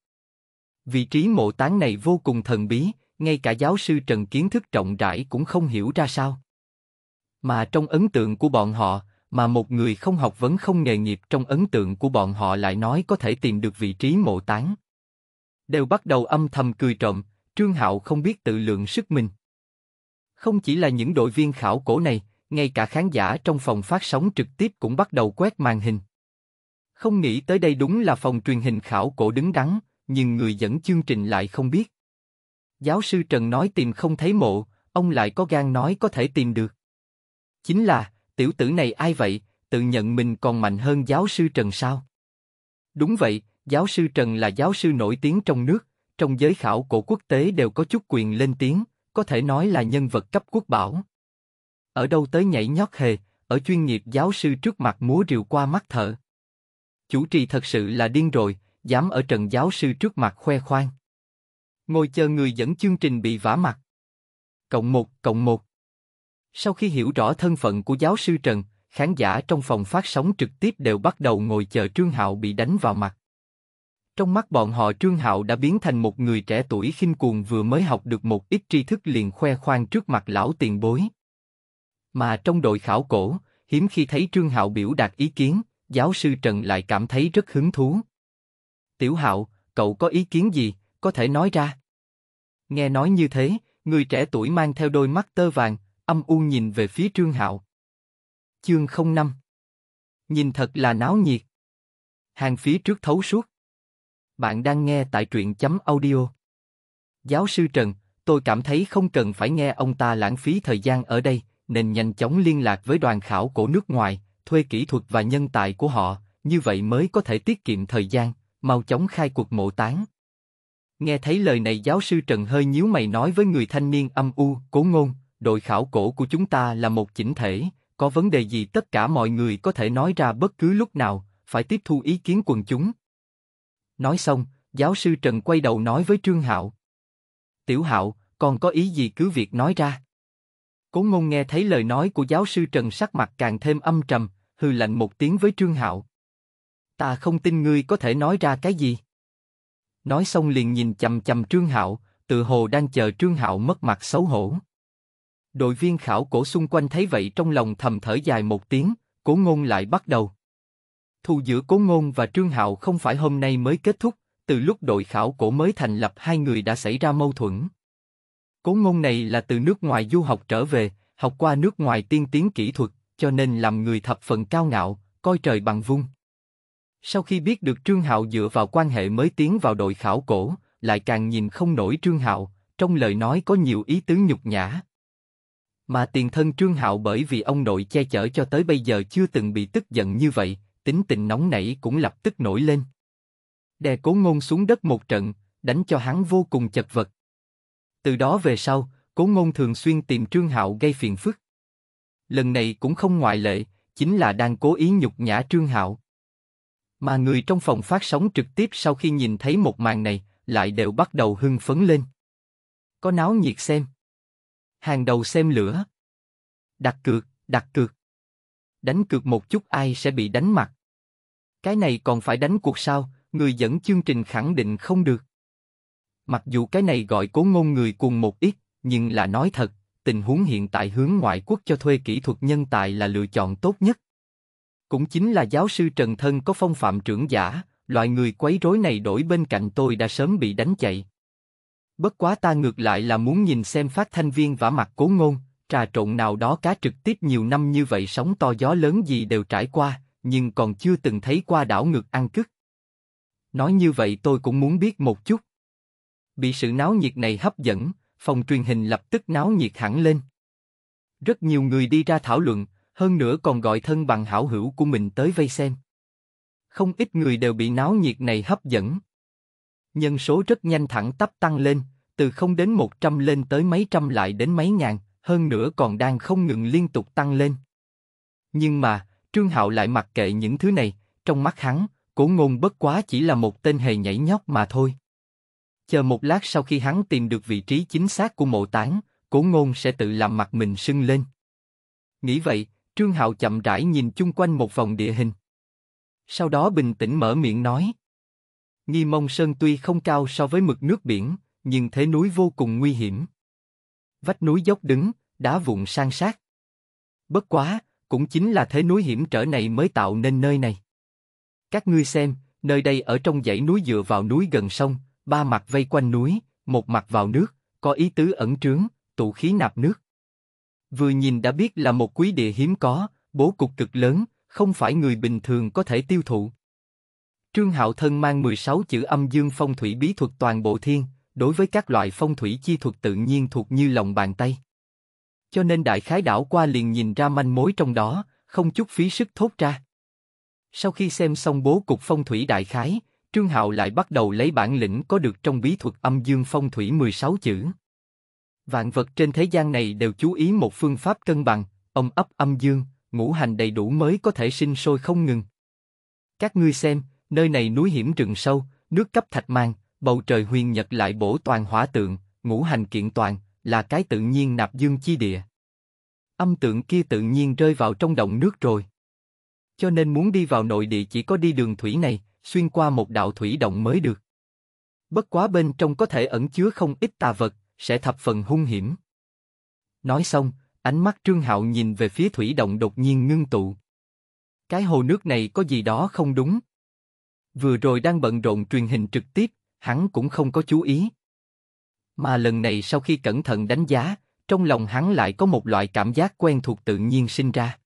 [SPEAKER 1] Vị trí mộ táng này vô cùng thần bí, ngay cả giáo sư Trần Kiến thức trọng rãi cũng không hiểu ra sao. Mà trong ấn tượng của bọn họ, mà một người không học vấn không nghề nghiệp trong ấn tượng của bọn họ lại nói có thể tìm được vị trí mộ táng Đều bắt đầu âm thầm cười trộm, Trương Hạo không biết tự lượng sức mình. Không chỉ là những đội viên khảo cổ này, ngay cả khán giả trong phòng phát sóng trực tiếp cũng bắt đầu quét màn hình. Không nghĩ tới đây đúng là phòng truyền hình khảo cổ đứng đắn, nhưng người dẫn chương trình lại không biết. Giáo sư Trần nói tìm không thấy mộ, ông lại có gan nói có thể tìm được. Chính là, tiểu tử này ai vậy, tự nhận mình còn mạnh hơn giáo sư Trần sao? Đúng vậy, giáo sư Trần là giáo sư nổi tiếng trong nước, trong giới khảo cổ quốc tế đều có chút quyền lên tiếng, có thể nói là nhân vật cấp quốc bảo. Ở đâu tới nhảy nhót hề, ở chuyên nghiệp giáo sư trước mặt múa rìu qua mắt thợ. Chủ trì thật sự là điên rồi, dám ở trần giáo sư trước mặt khoe khoang. Ngồi chờ người dẫn chương trình bị vả mặt. Cộng một, cộng một. Sau khi hiểu rõ thân phận của giáo sư Trần, khán giả trong phòng phát sóng trực tiếp đều bắt đầu ngồi chờ Trương Hạo bị đánh vào mặt. Trong mắt bọn họ Trương Hạo đã biến thành một người trẻ tuổi khinh cuồng vừa mới học được một ít tri thức liền khoe khoang trước mặt lão tiền bối. Mà trong đội khảo cổ, hiếm khi thấy Trương Hạo biểu đạt ý kiến, giáo sư Trần lại cảm thấy rất hứng thú. Tiểu Hạo, cậu có ý kiến gì, có thể nói ra. Nghe nói như thế, người trẻ tuổi mang theo đôi mắt tơ vàng, âm u nhìn về phía Trương Hạo. Chương 05 Nhìn thật là náo nhiệt. Hàng phía trước thấu suốt. Bạn đang nghe tại truyện chấm audio. Giáo sư Trần, tôi cảm thấy không cần phải nghe ông ta lãng phí thời gian ở đây, nên nhanh chóng liên lạc với đoàn khảo cổ nước ngoài, thuê kỹ thuật và nhân tài của họ, như vậy mới có thể tiết kiệm thời gian, mau chóng khai cuộc mộ táng. Nghe thấy lời này giáo sư Trần hơi nhíu mày nói với người thanh niên âm u, cố ngôn, đội khảo cổ của chúng ta là một chỉnh thể, có vấn đề gì tất cả mọi người có thể nói ra bất cứ lúc nào, phải tiếp thu ý kiến quần chúng. Nói xong, giáo sư Trần quay đầu nói với Trương Hạo. Tiểu Hạo, còn có ý gì cứ việc nói ra. Cố ngôn nghe thấy lời nói của giáo sư Trần sắc mặt càng thêm âm trầm, hừ lạnh một tiếng với Trương Hạo. Ta không tin ngươi có thể nói ra cái gì. Nói xong liền nhìn chầm chầm Trương Hạo, tự hồ đang chờ Trương Hạo mất mặt xấu hổ. Đội viên khảo cổ xung quanh thấy vậy trong lòng thầm thở dài một tiếng, cố ngôn lại bắt đầu. Thu giữa cố ngôn và Trương Hạo không phải hôm nay mới kết thúc, từ lúc đội khảo cổ mới thành lập hai người đã xảy ra mâu thuẫn. Cố ngôn này là từ nước ngoài du học trở về, học qua nước ngoài tiên tiến kỹ thuật, cho nên làm người thập phận cao ngạo, coi trời bằng vung. Sau khi biết được Trương Hạo dựa vào quan hệ mới tiến vào đội khảo cổ, lại càng nhìn không nổi Trương Hạo, trong lời nói có nhiều ý tứ nhục nhã. Mà tiền thân Trương Hạo bởi vì ông nội che chở cho tới bây giờ chưa từng bị tức giận như vậy, tính tình nóng nảy cũng lập tức nổi lên. Đè cố ngôn xuống đất một trận, đánh cho hắn vô cùng chật vật. Từ đó về sau, Cố Ngôn thường xuyên tìm Trương Hạo gây phiền phức. Lần này cũng không ngoại lệ, chính là đang cố ý nhục nhã Trương Hạo. Mà người trong phòng phát sóng trực tiếp sau khi nhìn thấy một màn này, lại đều bắt đầu hưng phấn lên. Có náo nhiệt xem. Hàng đầu xem lửa. Đặt cược, đặt cược. Đánh cược một chút ai sẽ bị đánh mặt. Cái này còn phải đánh cuộc sao, người dẫn chương trình khẳng định không được. Mặc dù cái này gọi cố ngôn người cùng một ít, nhưng là nói thật, tình huống hiện tại hướng ngoại quốc cho thuê kỹ thuật nhân tài là lựa chọn tốt nhất. Cũng chính là giáo sư Trần Thân có phong phạm trưởng giả, loại người quấy rối này đổi bên cạnh tôi đã sớm bị đánh chạy. Bất quá ta ngược lại là muốn nhìn xem phát thanh viên vả mặt cố ngôn, trà trộn nào đó cá trực tiếp nhiều năm như vậy sóng to gió lớn gì đều trải qua, nhưng còn chưa từng thấy qua đảo ngược ăn cứt. Nói như vậy tôi cũng muốn biết một chút bị sự náo nhiệt này hấp dẫn, phòng truyền hình lập tức náo nhiệt hẳn lên. Rất nhiều người đi ra thảo luận, hơn nữa còn gọi thân bằng hảo hữu của mình tới vây xem. Không ít người đều bị náo nhiệt này hấp dẫn. Nhân số rất nhanh thẳng tắp tăng lên, từ không đến 100 lên tới mấy trăm lại đến mấy ngàn, hơn nữa còn đang không ngừng liên tục tăng lên. Nhưng mà, Trương Hạo lại mặc kệ những thứ này, trong mắt hắn, cổ ngôn bất quá chỉ là một tên hề nhảy nhót mà thôi chờ một lát sau khi hắn tìm được vị trí chính xác của mộ táng, cố ngôn sẽ tự làm mặt mình sưng lên. Nghĩ vậy, Trương Hạo chậm rãi nhìn chung quanh một vòng địa hình. Sau đó bình tĩnh mở miệng nói. Nghi Mông Sơn tuy không cao so với mực nước biển, nhưng thế núi vô cùng nguy hiểm. Vách núi dốc đứng, đá vụn san sát. Bất quá, cũng chính là thế núi hiểm trở này mới tạo nên nơi này. Các ngươi xem, nơi đây ở trong dãy núi dựa vào núi gần sông, ba mặt vây quanh núi, một mặt vào nước, có ý tứ ẩn trướng, tụ khí nạp nước. Vừa nhìn đã biết là một quý địa hiếm có, bố cục cực lớn, không phải người bình thường có thể tiêu thụ. Trương Hạo Thân mang 16 chữ âm dương phong thủy bí thuật toàn bộ thiên, đối với các loại phong thủy chi thuật tự nhiên thuộc như lòng bàn tay. Cho nên đại khái đảo qua liền nhìn ra manh mối trong đó, không chút phí sức thốt ra. Sau khi xem xong bố cục phong thủy đại khái, Trương Hạo lại bắt đầu lấy bản lĩnh có được trong bí thuật âm dương phong thủy 16 chữ. Vạn vật trên thế gian này đều chú ý một phương pháp cân bằng, ông ấp âm dương, ngũ hành đầy đủ mới có thể sinh sôi không ngừng. Các ngươi xem, nơi này núi hiểm rừng sâu, nước cấp thạch mang, bầu trời huyền nhật lại bổ toàn hỏa tượng, ngũ hành kiện toàn, là cái tự nhiên nạp dương chi địa. Âm tượng kia tự nhiên rơi vào trong động nước rồi. Cho nên muốn đi vào nội địa chỉ có đi đường thủy này, xuyên qua một đạo thủy động mới được. Bất quá bên trong có thể ẩn chứa không ít tà vật, sẽ thập phần hung hiểm. Nói xong, ánh mắt Trương Hạo nhìn về phía thủy động đột nhiên ngưng tụ. Cái hồ nước này có gì đó không đúng. Vừa rồi đang bận rộn truyền hình trực tiếp, hắn cũng không có chú ý. Mà lần này sau khi cẩn thận đánh giá, trong lòng hắn lại có một loại cảm giác quen thuộc tự nhiên sinh ra.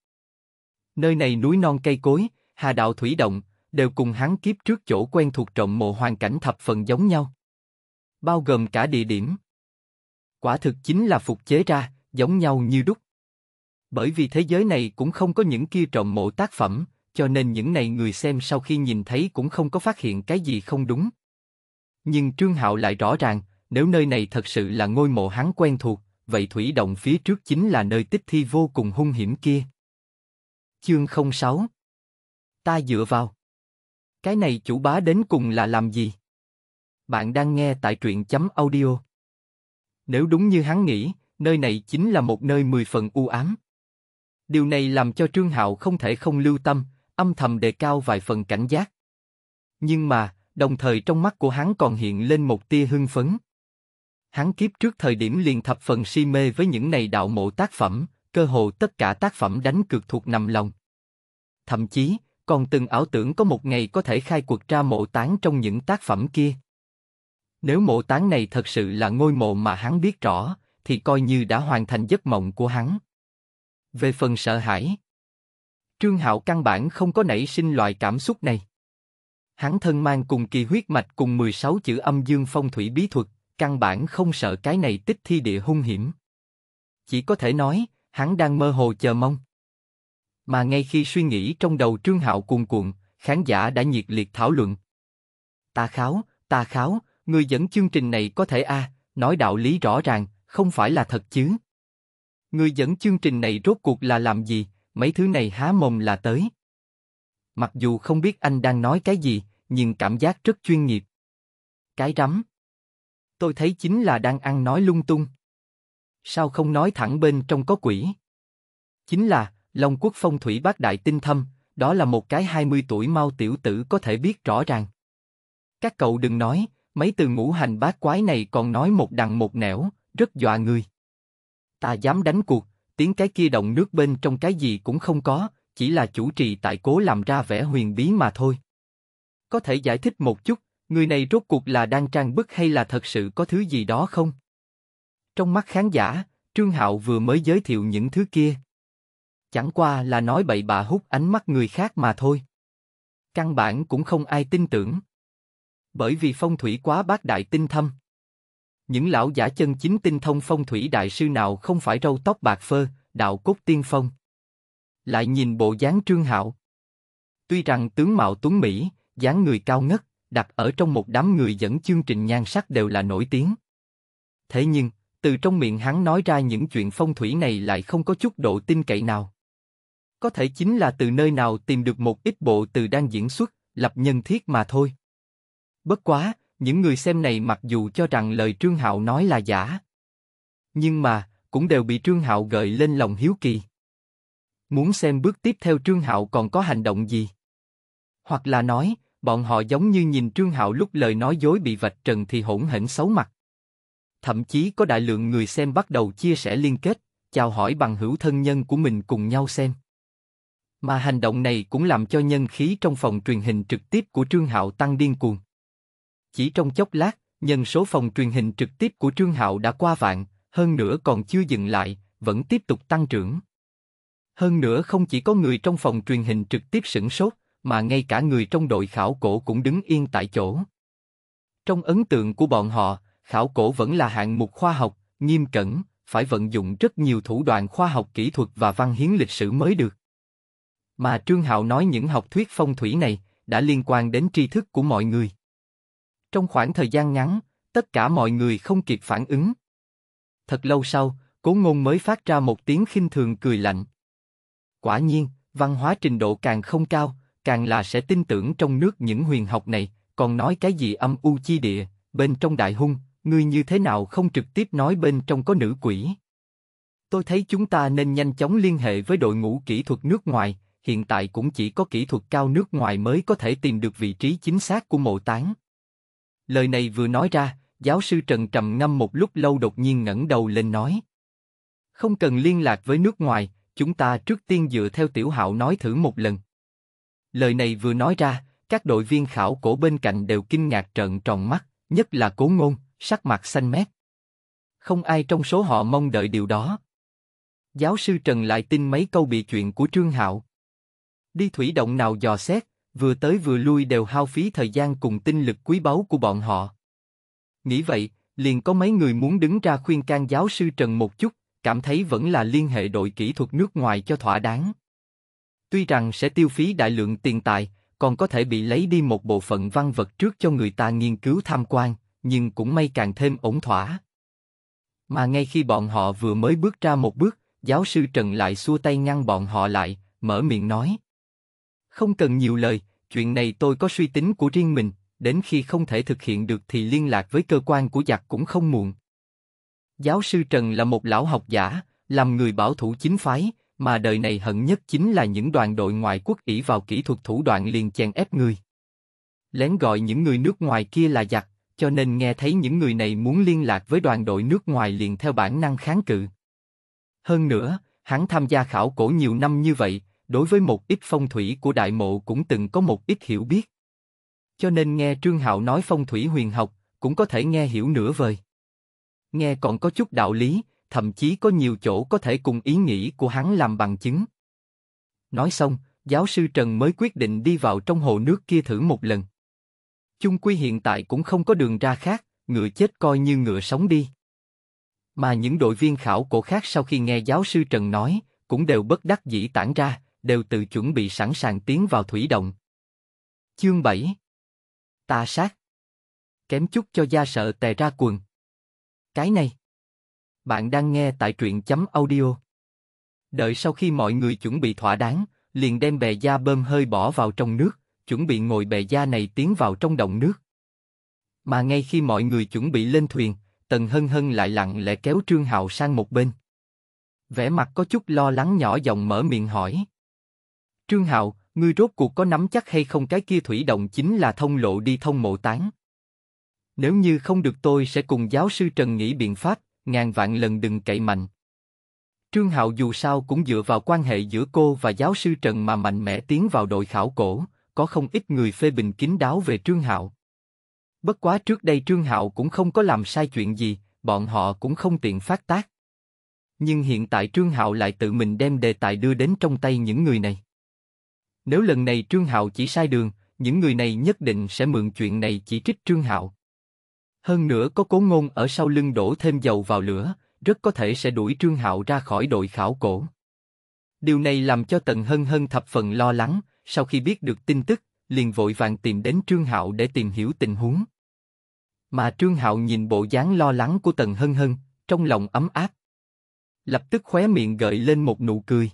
[SPEAKER 1] Nơi này núi non cây cối, hà đạo thủy động, đều cùng hắn kiếp trước chỗ quen thuộc trọng mộ hoàn cảnh thập phần giống nhau. Bao gồm cả địa điểm. Quả thực chính là phục chế ra, giống nhau như đúc. Bởi vì thế giới này cũng không có những kia trọng mộ tác phẩm, cho nên những này người xem sau khi nhìn thấy cũng không có phát hiện cái gì không đúng. Nhưng Trương Hạo lại rõ ràng, nếu nơi này thật sự là ngôi mộ hắn quen thuộc, vậy thủy động phía trước chính là nơi tích thi vô cùng hung hiểm kia. Chương 06 Ta dựa vào cái này chủ bá đến cùng là làm gì? Bạn đang nghe tại truyện chấm audio. Nếu đúng như hắn nghĩ, nơi này chính là một nơi mười phần u ám. Điều này làm cho Trương Hạo không thể không lưu tâm, âm thầm đề cao vài phần cảnh giác. Nhưng mà, đồng thời trong mắt của hắn còn hiện lên một tia hưng phấn. Hắn kiếp trước thời điểm liền thập phần si mê với những này đạo mộ tác phẩm, cơ hồ tất cả tác phẩm đánh cược thuộc nằm lòng. Thậm chí, còn từng ảo tưởng có một ngày có thể khai quật ra mộ táng trong những tác phẩm kia. Nếu mộ táng này thật sự là ngôi mộ mà hắn biết rõ, thì coi như đã hoàn thành giấc mộng của hắn. Về phần sợ hãi, Trương Hạo căn bản không có nảy sinh loại cảm xúc này. Hắn thân mang cùng kỳ huyết mạch cùng 16 chữ âm dương phong thủy bí thuật, căn bản không sợ cái này tích thi địa hung hiểm. Chỉ có thể nói, hắn đang mơ hồ chờ mong mà ngay khi suy nghĩ trong đầu Trương Hạo cuồn cuộn, khán giả đã nhiệt liệt thảo luận. Ta kháo, ta kháo, người dẫn chương trình này có thể a, nói đạo lý rõ ràng, không phải là thật chứ. Người dẫn chương trình này rốt cuộc là làm gì, mấy thứ này há mồm là tới. Mặc dù không biết anh đang nói cái gì, nhưng cảm giác rất chuyên nghiệp. Cái rắm. Tôi thấy chính là đang ăn nói lung tung. Sao không nói thẳng bên trong có quỷ? Chính là, Long quốc phong thủy bác đại tinh thâm, đó là một cái 20 tuổi mau tiểu tử có thể biết rõ ràng. Các cậu đừng nói, mấy từ ngũ hành bát quái này còn nói một đằng một nẻo, rất dọa người. Ta dám đánh cuộc, tiếng cái kia động nước bên trong cái gì cũng không có, chỉ là chủ trì tại cố làm ra vẻ huyền bí mà thôi. Có thể giải thích một chút, người này rốt cuộc là đang trang bức hay là thật sự có thứ gì đó không? Trong mắt khán giả, Trương Hạo vừa mới giới thiệu những thứ kia. Chẳng qua là nói bậy bạ hút ánh mắt người khác mà thôi. Căn bản cũng không ai tin tưởng. Bởi vì phong thủy quá bác đại tinh thâm. Những lão giả chân chính tinh thông phong thủy đại sư nào không phải râu tóc bạc phơ, đạo cốt tiên phong. Lại nhìn bộ dáng trương hạo. Tuy rằng tướng mạo tuấn Mỹ, dáng người cao ngất, đặt ở trong một đám người dẫn chương trình nhan sắc đều là nổi tiếng. Thế nhưng, từ trong miệng hắn nói ra những chuyện phong thủy này lại không có chút độ tin cậy nào có thể chính là từ nơi nào tìm được một ít bộ từ đang diễn xuất, lập nhân thiết mà thôi. Bất quá, những người xem này mặc dù cho rằng lời Trương Hạo nói là giả, nhưng mà cũng đều bị Trương Hạo gợi lên lòng hiếu kỳ. Muốn xem bước tiếp theo Trương Hạo còn có hành động gì? Hoặc là nói, bọn họ giống như nhìn Trương Hạo lúc lời nói dối bị vạch trần thì hỗn hển xấu mặt. Thậm chí có đại lượng người xem bắt đầu chia sẻ liên kết, chào hỏi bằng hữu thân nhân của mình cùng nhau xem. Mà hành động này cũng làm cho nhân khí trong phòng truyền hình trực tiếp của Trương Hạo tăng điên cuồng. Chỉ trong chốc lát, nhân số phòng truyền hình trực tiếp của Trương Hạo đã qua vạn, hơn nữa còn chưa dừng lại, vẫn tiếp tục tăng trưởng. Hơn nữa không chỉ có người trong phòng truyền hình trực tiếp sửng sốt, mà ngay cả người trong đội khảo cổ cũng đứng yên tại chỗ. Trong ấn tượng của bọn họ, khảo cổ vẫn là hạng mục khoa học, nghiêm cẩn, phải vận dụng rất nhiều thủ đoạn khoa học kỹ thuật và văn hiến lịch sử mới được. Mà Trương Hạo nói những học thuyết phong thủy này đã liên quan đến tri thức của mọi người. Trong khoảng thời gian ngắn, tất cả mọi người không kịp phản ứng. Thật lâu sau, Cố Ngôn mới phát ra một tiếng khinh thường cười lạnh. Quả nhiên, văn hóa trình độ càng không cao, càng là sẽ tin tưởng trong nước những huyền học này, còn nói cái gì âm u chi địa, bên trong đại hung, ngươi như thế nào không trực tiếp nói bên trong có nữ quỷ. Tôi thấy chúng ta nên nhanh chóng liên hệ với đội ngũ kỹ thuật nước ngoài, hiện tại cũng chỉ có kỹ thuật cao nước ngoài mới có thể tìm được vị trí chính xác của mộ táng. Lời này vừa nói ra, giáo sư Trần trầm ngâm một lúc lâu đột nhiên ngẩng đầu lên nói. Không cần liên lạc với nước ngoài, chúng ta trước tiên dựa theo tiểu hạo nói thử một lần. Lời này vừa nói ra, các đội viên khảo cổ bên cạnh đều kinh ngạc trợn tròn mắt, nhất là cố ngôn, sắc mặt xanh mét. Không ai trong số họ mong đợi điều đó. Giáo sư Trần lại tin mấy câu bị chuyện của Trương Hạo. Đi thủy động nào dò xét, vừa tới vừa lui đều hao phí thời gian cùng tinh lực quý báu của bọn họ. Nghĩ vậy, liền có mấy người muốn đứng ra khuyên can giáo sư Trần một chút, cảm thấy vẫn là liên hệ đội kỹ thuật nước ngoài cho thỏa đáng. Tuy rằng sẽ tiêu phí đại lượng tiền tài, còn có thể bị lấy đi một bộ phận văn vật trước cho người ta nghiên cứu tham quan, nhưng cũng may càng thêm ổn thỏa. Mà ngay khi bọn họ vừa mới bước ra một bước, giáo sư Trần lại xua tay ngăn bọn họ lại, mở miệng nói. Không cần nhiều lời, chuyện này tôi có suy tính của riêng mình, đến khi không thể thực hiện được thì liên lạc với cơ quan của giặc cũng không muộn. Giáo sư Trần là một lão học giả, làm người bảo thủ chính phái, mà đời này hận nhất chính là những đoàn đội ngoại quốc ỷ vào kỹ thuật thủ đoạn liền chèn ép người. Lén gọi những người nước ngoài kia là giặc, cho nên nghe thấy những người này muốn liên lạc với đoàn đội nước ngoài liền theo bản năng kháng cự. Hơn nữa, hắn tham gia khảo cổ nhiều năm như vậy, đối với một ít phong thủy của đại mộ cũng từng có một ít hiểu biết. Cho nên nghe Trương Hạo nói phong thủy huyền học, cũng có thể nghe hiểu nửa vời. Nghe còn có chút đạo lý, thậm chí có nhiều chỗ có thể cùng ý nghĩ của hắn làm bằng chứng. Nói xong, giáo sư Trần mới quyết định đi vào trong hồ nước kia thử một lần. Chung quy hiện tại cũng không có đường ra khác, ngựa chết coi như ngựa sống đi. Mà những đội viên khảo cổ khác sau khi nghe giáo sư Trần nói, cũng đều bất đắc dĩ tản ra, đều tự chuẩn bị sẵn sàng tiến vào thủy động. Chương 7 ta sát Kém chút cho gia sợ tè ra quần. Cái này Bạn đang nghe tại truyện chấm audio. Đợi sau khi mọi người chuẩn bị thỏa đáng, liền đem bè da bơm hơi bỏ vào trong nước, chuẩn bị ngồi bè da này tiến vào trong động nước. Mà ngay khi mọi người chuẩn bị lên thuyền, Tần Hân Hân lại lặng lẽ kéo Trương Hạo sang một bên. Vẻ mặt có chút lo lắng nhỏ giọng mở miệng hỏi. Trương Hạo, ngươi rốt cuộc có nắm chắc hay không cái kia thủy động chính là thông lộ đi thông mộ tán. Nếu như không được tôi sẽ cùng giáo sư Trần nghĩ biện pháp, ngàn vạn lần đừng cậy mạnh. Trương Hạo dù sao cũng dựa vào quan hệ giữa cô và giáo sư Trần mà mạnh mẽ tiến vào đội khảo cổ, có không ít người phê bình kín đáo về Trương Hạo. Bất quá trước đây Trương Hạo cũng không có làm sai chuyện gì, bọn họ cũng không tiện phát tác. Nhưng hiện tại Trương Hạo lại tự mình đem đề tài đưa đến trong tay những người này. Nếu lần này Trương Hạo chỉ sai đường, những người này nhất định sẽ mượn chuyện này chỉ trích Trương Hạo. Hơn nữa có cố ngôn ở sau lưng đổ thêm dầu vào lửa, rất có thể sẽ đuổi Trương Hạo ra khỏi đội khảo cổ. Điều này làm cho Tần Hân Hân thập phần lo lắng, sau khi biết được tin tức, liền vội vàng tìm đến Trương Hạo để tìm hiểu tình huống. Mà Trương Hạo nhìn bộ dáng lo lắng của Tần Hân Hân, trong lòng ấm áp. Lập tức khóe miệng gợi lên một nụ cười.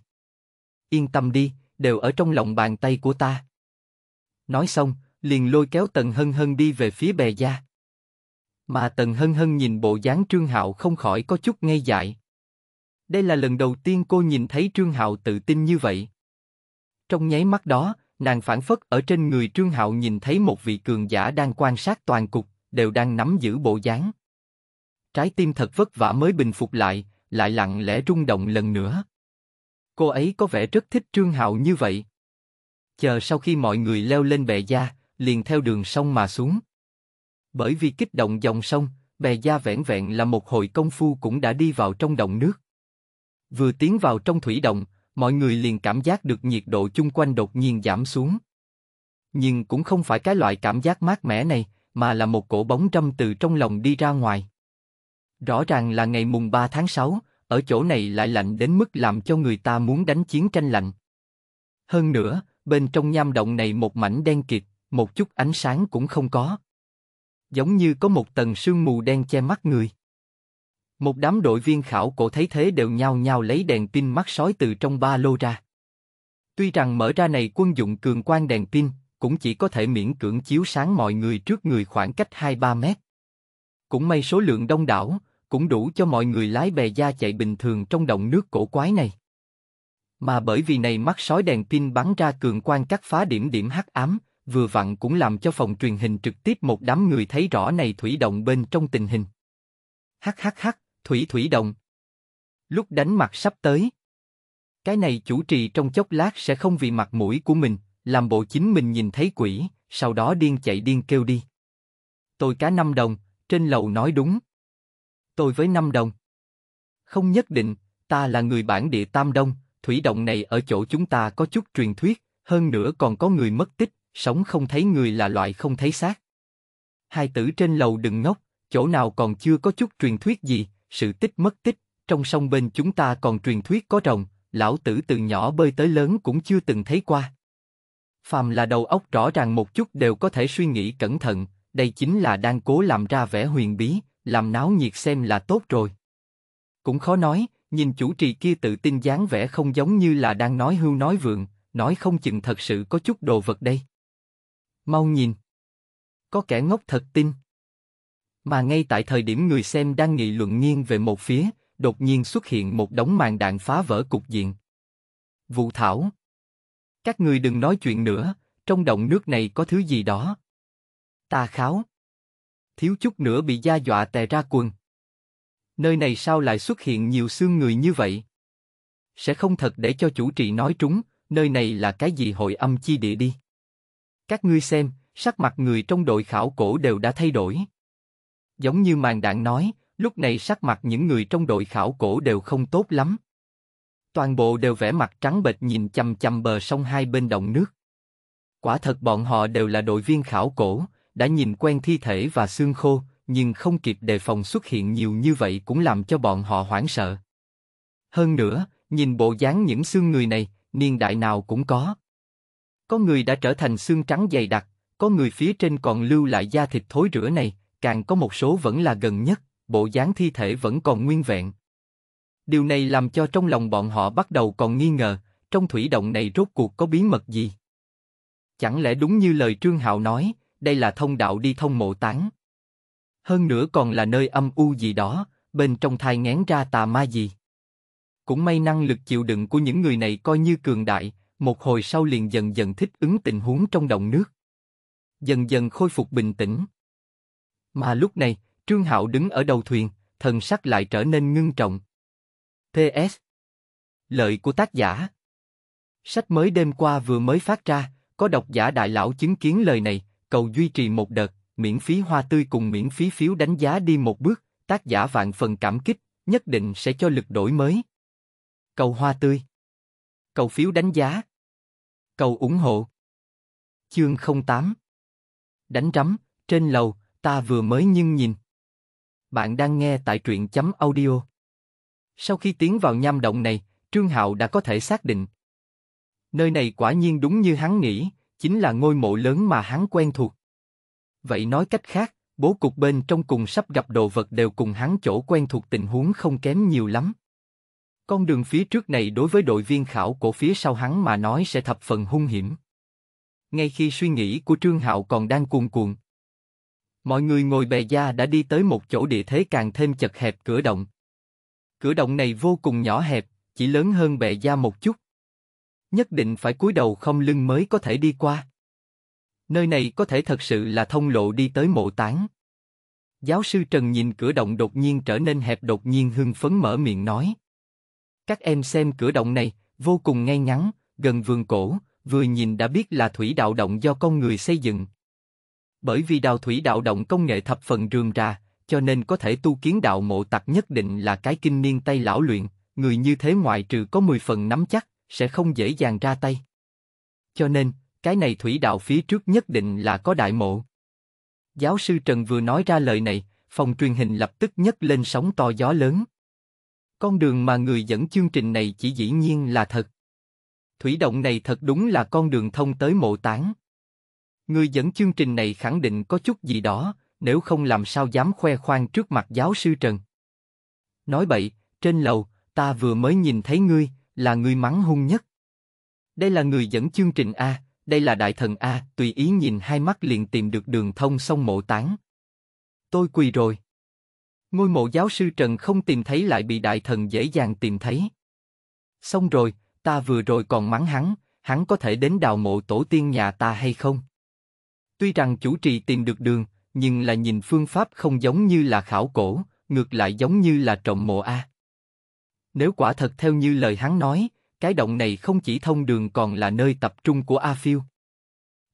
[SPEAKER 1] Yên tâm đi, đều ở trong lòng bàn tay của ta. Nói xong, liền lôi kéo Tần Hân Hân đi về phía bè gia. Mà Tần Hân Hân nhìn bộ dáng Trương Hạo không khỏi có chút ngây dại. Đây là lần đầu tiên cô nhìn thấy Trương Hạo tự tin như vậy. Trong nháy mắt đó, nàng phản phất ở trên người Trương Hạo nhìn thấy một vị cường giả đang quan sát toàn cục, đều đang nắm giữ bộ dáng. Trái tim thật vất vả mới bình phục lại, lại lặng lẽ rung động lần nữa. Cô ấy có vẻ rất thích Trương Hạo như vậy. Chờ sau khi mọi người leo lên bè gia, liền theo đường sông mà xuống. Bởi vì kích động dòng sông, bè gia vẹn vẹn là một hồi công phu cũng đã đi vào trong động nước. Vừa tiến vào trong thủy động, mọi người liền cảm giác được nhiệt độ chung quanh đột nhiên giảm xuống. Nhưng cũng không phải cái loại cảm giác mát mẻ này, mà là một cổ bóng râm từ trong lòng đi ra ngoài. Rõ ràng là ngày mùng 3 tháng 6, ở chỗ này lại lạnh đến mức làm cho người ta muốn đánh chiến tranh lạnh. Hơn nữa, bên trong nham động này một mảnh đen kịt, một chút ánh sáng cũng không có. Giống như có một tầng sương mù đen che mắt người. Một đám đội viên khảo cổ thấy thế đều nhao nhao lấy đèn pin mắt sói từ trong ba lô ra. Tuy rằng mở ra này quân dụng cường quan đèn pin, cũng chỉ có thể miễn cưỡng chiếu sáng mọi người trước người khoảng cách 2-3 mét. Cũng may số lượng đông đảo, cũng đủ cho mọi người lái bè da chạy bình thường trong động nước cổ quái này. Mà bởi vì này mắt sói đèn pin bắn ra cường quang cắt phá điểm điểm hắc ám, vừa vặn cũng làm cho phòng truyền hình trực tiếp một đám người thấy rõ này thủy động bên trong tình hình. Hắc hắc hắc, thủy thủy động. Lúc đánh mặt sắp tới. Cái này chủ trì trong chốc lát sẽ không vì mặt mũi của mình, làm bộ chính mình nhìn thấy quỷ, sau đó điên chạy điên kêu đi. Tôi cá năm đồng, trên lầu nói đúng, tôi với năm đồng. Không nhất định, ta là người bản địa Tam Đông, thủy động này ở chỗ chúng ta có chút truyền thuyết, hơn nữa còn có người mất tích, sống không thấy người là loại không thấy xác. Hai tử trên lầu đừng ngốc, chỗ nào còn chưa có chút truyền thuyết gì, sự tích mất tích, trong sông bên chúng ta còn truyền thuyết có rồng, lão tử từ nhỏ bơi tới lớn cũng chưa từng thấy qua. Phàm là đầu óc rõ ràng một chút đều có thể suy nghĩ cẩn thận, đây chính là đang cố làm ra vẻ huyền bí làm náo nhiệt xem là tốt rồi. Cũng khó nói, nhìn chủ trì kia tự tin dáng vẻ không giống như là đang nói hưu nói vượng, nói không chừng thật sự có chút đồ vật đây. Mau nhìn. Có kẻ ngốc thật tin. Mà ngay tại thời điểm người xem đang nghị luận nghiêng về một phía, đột nhiên xuất hiện một đống màn đạn phá vỡ cục diện. Vụ thảo. Các người đừng nói chuyện nữa, trong động nước này có thứ gì đó. Ta kháo thiếu chút nữa bị gia dọa tè ra quần. Nơi này sao lại xuất hiện nhiều xương người như vậy? Sẽ không thật để cho chủ trì nói trúng, nơi này là cái gì hội âm chi địa đi? Các ngươi xem, sắc mặt người trong đội khảo cổ đều đã thay đổi. Giống như màn đạn nói, lúc này sắc mặt những người trong đội khảo cổ đều không tốt lắm. Toàn bộ đều vẽ mặt trắng bệch nhìn chằm chằm bờ sông hai bên động nước. Quả thật bọn họ đều là đội viên khảo cổ, đã nhìn quen thi thể và xương khô, nhưng không kịp đề phòng xuất hiện nhiều như vậy cũng làm cho bọn họ hoảng sợ. Hơn nữa, nhìn bộ dáng những xương người này, niên đại nào cũng có. Có người đã trở thành xương trắng dày đặc, có người phía trên còn lưu lại da thịt thối rữa này, càng có một số vẫn là gần nhất, bộ dáng thi thể vẫn còn nguyên vẹn. Điều này làm cho trong lòng bọn họ bắt đầu còn nghi ngờ, trong thủy động này rốt cuộc có bí mật gì? Chẳng lẽ đúng như lời Trương Hạo nói, đây là thông đạo đi thông mộ táng Hơn nữa còn là nơi âm u gì đó, bên trong thai ngén ra tà ma gì. Cũng may năng lực chịu đựng của những người này coi như cường đại, một hồi sau liền dần dần thích ứng tình huống trong động nước. Dần dần khôi phục bình tĩnh. Mà lúc này, Trương Hạo đứng ở đầu thuyền, thần sắc lại trở nên ngưng trọng. PS Lợi của tác giả Sách mới đêm qua vừa mới phát ra, có độc giả đại lão chứng kiến lời này, cầu duy trì một đợt, miễn phí hoa tươi cùng miễn phí phiếu đánh giá đi một bước, tác giả vạn phần cảm kích, nhất định sẽ cho lực đổi mới. Cầu hoa tươi. Cầu phiếu đánh giá. Cầu ủng hộ. Chương 08 Đánh rắm, trên lầu, ta vừa mới nhưng nhìn. Bạn đang nghe tại truyện chấm audio. Sau khi tiến vào nham động này, Trương Hạo đã có thể xác định. Nơi này quả nhiên đúng như hắn nghĩ, chính là ngôi mộ lớn mà hắn quen thuộc. Vậy nói cách khác, bố cục bên trong cùng sắp gặp đồ vật đều cùng hắn chỗ quen thuộc tình huống không kém nhiều lắm. Con đường phía trước này đối với đội viên khảo cổ phía sau hắn mà nói sẽ thập phần hung hiểm. Ngay khi suy nghĩ của Trương Hạo còn đang cuồn cuộn, mọi người ngồi bè da đã đi tới một chỗ địa thế càng thêm chật hẹp cửa động. Cửa động này vô cùng nhỏ hẹp, chỉ lớn hơn bè da một chút nhất định phải cúi đầu không lưng mới có thể đi qua. Nơi này có thể thật sự là thông lộ đi tới mộ táng. Giáo sư Trần nhìn cửa động đột nhiên trở nên hẹp đột nhiên hưng phấn mở miệng nói. Các em xem cửa động này, vô cùng ngay ngắn, gần vườn cổ, vừa nhìn đã biết là thủy đạo động do con người xây dựng. Bởi vì đào thủy đạo động công nghệ thập phần rườm rà, cho nên có thể tu kiến đạo mộ tặc nhất định là cái kinh niên tay lão luyện, người như thế ngoại trừ có 10 phần nắm chắc, sẽ không dễ dàng ra tay. Cho nên, cái này thủy đạo phía trước nhất định là có đại mộ. Giáo sư Trần vừa nói ra lời này, phòng truyền hình lập tức nhấc lên sóng to gió lớn. Con đường mà người dẫn chương trình này chỉ dĩ nhiên là thật. Thủy động này thật đúng là con đường thông tới mộ táng. Người dẫn chương trình này khẳng định có chút gì đó, nếu không làm sao dám khoe khoang trước mặt giáo sư Trần. Nói bậy, trên lầu, ta vừa mới nhìn thấy ngươi, là người mắng hung nhất. Đây là người dẫn chương trình A, đây là đại thần A, tùy ý nhìn hai mắt liền tìm được đường thông sông mộ tán. Tôi quỳ rồi. Ngôi mộ giáo sư Trần không tìm thấy lại bị đại thần dễ dàng tìm thấy. Xong rồi, ta vừa rồi còn mắng hắn, hắn có thể đến đào mộ tổ tiên nhà ta hay không? Tuy rằng chủ trì tìm được đường, nhưng là nhìn phương pháp không giống như là khảo cổ, ngược lại giống như là trộm mộ A. Nếu quả thật theo như lời hắn nói, cái động này không chỉ thông đường còn là nơi tập trung của A Phiêu.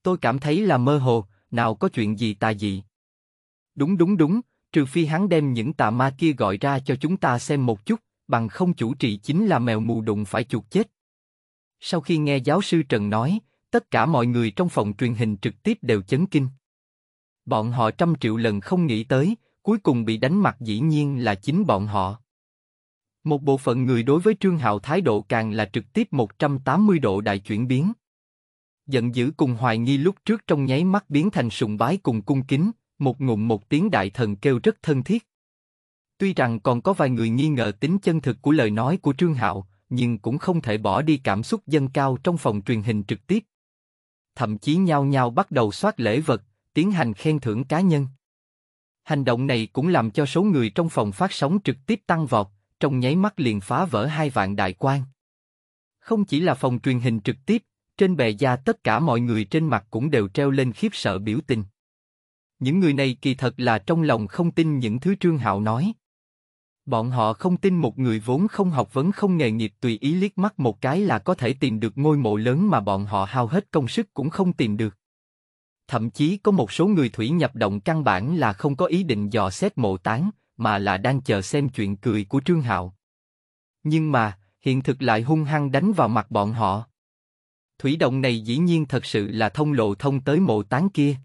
[SPEAKER 1] Tôi cảm thấy là mơ hồ, nào có chuyện gì tà dị. Đúng đúng đúng, trừ phi hắn đem những tà ma kia gọi ra cho chúng ta xem một chút, bằng không chủ trị chính là mèo mù đụng phải chuột chết. Sau khi nghe giáo sư Trần nói, tất cả mọi người trong phòng truyền hình trực tiếp đều chấn kinh. Bọn họ trăm triệu lần không nghĩ tới, cuối cùng bị đánh mặt dĩ nhiên là chính bọn họ. Một bộ phận người đối với Trương Hạo thái độ càng là trực tiếp 180 độ đại chuyển biến. Giận dữ cùng hoài nghi lúc trước trong nháy mắt biến thành sùng bái cùng cung kính, một ngụm một tiếng đại thần kêu rất thân thiết. Tuy rằng còn có vài người nghi ngờ tính chân thực của lời nói của Trương Hạo, nhưng cũng không thể bỏ đi cảm xúc dân cao trong phòng truyền hình trực tiếp. Thậm chí nhao nhao bắt đầu soát lễ vật, tiến hành khen thưởng cá nhân. Hành động này cũng làm cho số người trong phòng phát sóng trực tiếp tăng vọt, trong nháy mắt liền phá vỡ hai vạn đại quan. Không chỉ là phòng truyền hình trực tiếp, trên bề da tất cả mọi người trên mặt cũng đều treo lên khiếp sợ biểu tình. Những người này kỳ thật là trong lòng không tin những thứ Trương Hạo nói. Bọn họ không tin một người vốn không học vấn không nghề nghiệp tùy ý liếc mắt một cái là có thể tìm được ngôi mộ lớn mà bọn họ hao hết công sức cũng không tìm được. Thậm chí có một số người thủy nhập động căn bản là không có ý định dò xét mộ táng mà là đang chờ xem chuyện cười của Trương Hạo. Nhưng mà, hiện thực lại hung hăng đánh vào mặt bọn họ. Thủy động này dĩ nhiên thật sự là thông lộ thông tới mộ tán kia.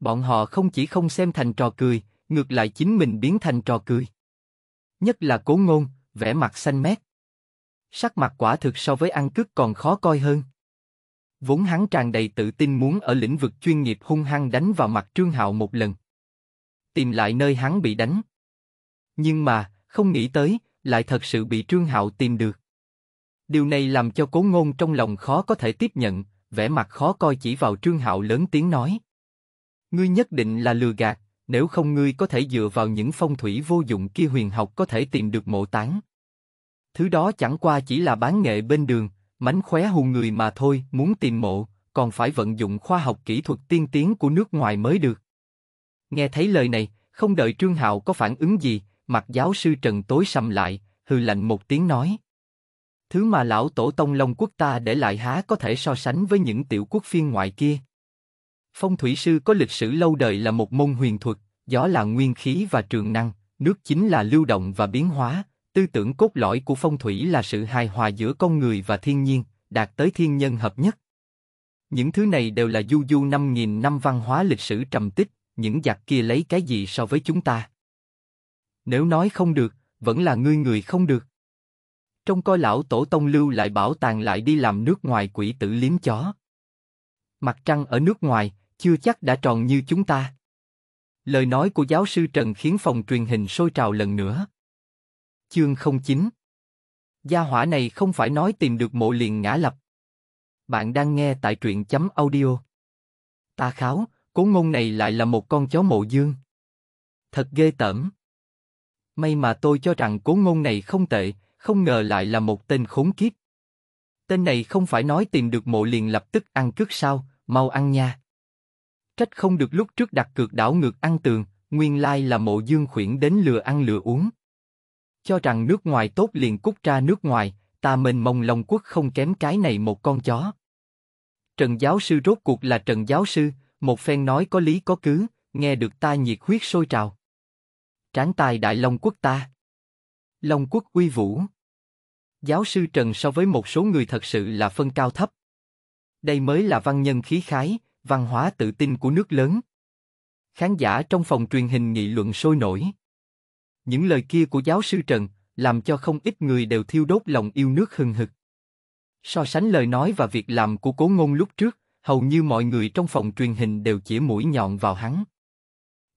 [SPEAKER 1] Bọn họ không chỉ không xem thành trò cười, ngược lại chính mình biến thành trò cười. Nhất là cố ngôn, vẻ mặt xanh mét. Sắc mặt quả thực so với ăn cướp còn khó coi hơn. Vốn hắn tràn đầy tự tin muốn ở lĩnh vực chuyên nghiệp hung hăng đánh vào mặt Trương Hạo một lần. Tìm lại nơi hắn bị đánh, nhưng mà, không nghĩ tới, lại thật sự bị Trương Hạo tìm được. Điều này làm cho Cố Ngôn trong lòng khó có thể tiếp nhận, vẻ mặt khó coi chỉ vào Trương Hạo lớn tiếng nói. Ngươi nhất định là lừa gạt, nếu không ngươi có thể dựa vào những phong thủy vô dụng kia huyền học có thể tìm được mộ táng Thứ đó chẳng qua chỉ là bán nghệ bên đường, mánh khóe hù người mà thôi, muốn tìm mộ, còn phải vận dụng khoa học kỹ thuật tiên tiến của nước ngoài mới được. Nghe thấy lời này, không đợi Trương Hạo có phản ứng gì, Mặt giáo sư Trần tối sầm lại, hừ lạnh một tiếng nói. Thứ mà lão tổ tông Long quốc ta để lại há có thể so sánh với những tiểu quốc phiên ngoại kia. Phong thủy sư có lịch sử lâu đời là một môn huyền thuật, gió là nguyên khí và trường năng, nước chính là lưu động và biến hóa, tư tưởng cốt lõi của phong thủy là sự hài hòa giữa con người và thiên nhiên, đạt tới thiên nhân hợp nhất. Những thứ này đều là du du năm nghìn năm văn hóa lịch sử trầm tích, những giặc kia lấy cái gì so với chúng ta? nếu nói không được, vẫn là ngươi người không được. Trong coi lão tổ tông lưu lại bảo tàng lại đi làm nước ngoài quỷ tử liếm chó. Mặt trăng ở nước ngoài, chưa chắc đã tròn như chúng ta. Lời nói của giáo sư Trần khiến phòng truyền hình sôi trào lần nữa. Chương 09 Gia hỏa này không phải nói tìm được mộ liền ngã lập. Bạn đang nghe tại truyện chấm audio. Ta kháo, cố ngôn này lại là một con chó mộ dương. Thật ghê tởm. May mà tôi cho rằng cố ngôn này không tệ, không ngờ lại là một tên khốn kiếp. Tên này không phải nói tìm được mộ liền lập tức ăn cướp sao, mau ăn nha. Trách không được lúc trước đặt cược đảo ngược ăn tường, nguyên lai là mộ dương khuyển đến lừa ăn lừa uống. Cho rằng nước ngoài tốt liền cút ra nước ngoài, ta mình mong lòng Quốc không kém cái này một con chó. Trần giáo sư rốt cuộc là Trần giáo sư, một phen nói có lý có cứ, nghe được ta nhiệt huyết sôi trào. Tráng tài đại Long quốc ta. Long quốc uy vũ. Giáo sư Trần so với một số người thật sự là phân cao thấp. Đây mới là văn nhân khí khái, văn hóa tự tin của nước lớn. Khán giả trong phòng truyền hình nghị luận sôi nổi. Những lời kia của giáo sư Trần làm cho không ít người đều thiêu đốt lòng yêu nước hừng hực. So sánh lời nói và việc làm của cố ngôn lúc trước, hầu như mọi người trong phòng truyền hình đều chỉ mũi nhọn vào hắn.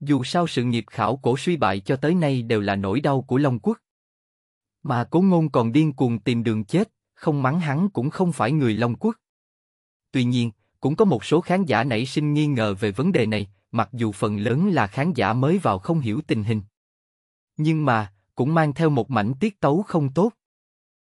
[SPEAKER 1] Dù sao sự nghiệp khảo cổ suy bại cho tới nay đều là nỗi đau của Long Quốc. Mà cố ngôn còn điên cuồng tìm đường chết, không mắng hắn cũng không phải người Long Quốc. Tuy nhiên, cũng có một số khán giả nảy sinh nghi ngờ về vấn đề này, mặc dù phần lớn là khán giả mới vào không hiểu tình hình. Nhưng mà, cũng mang theo một mảnh tiết tấu không tốt.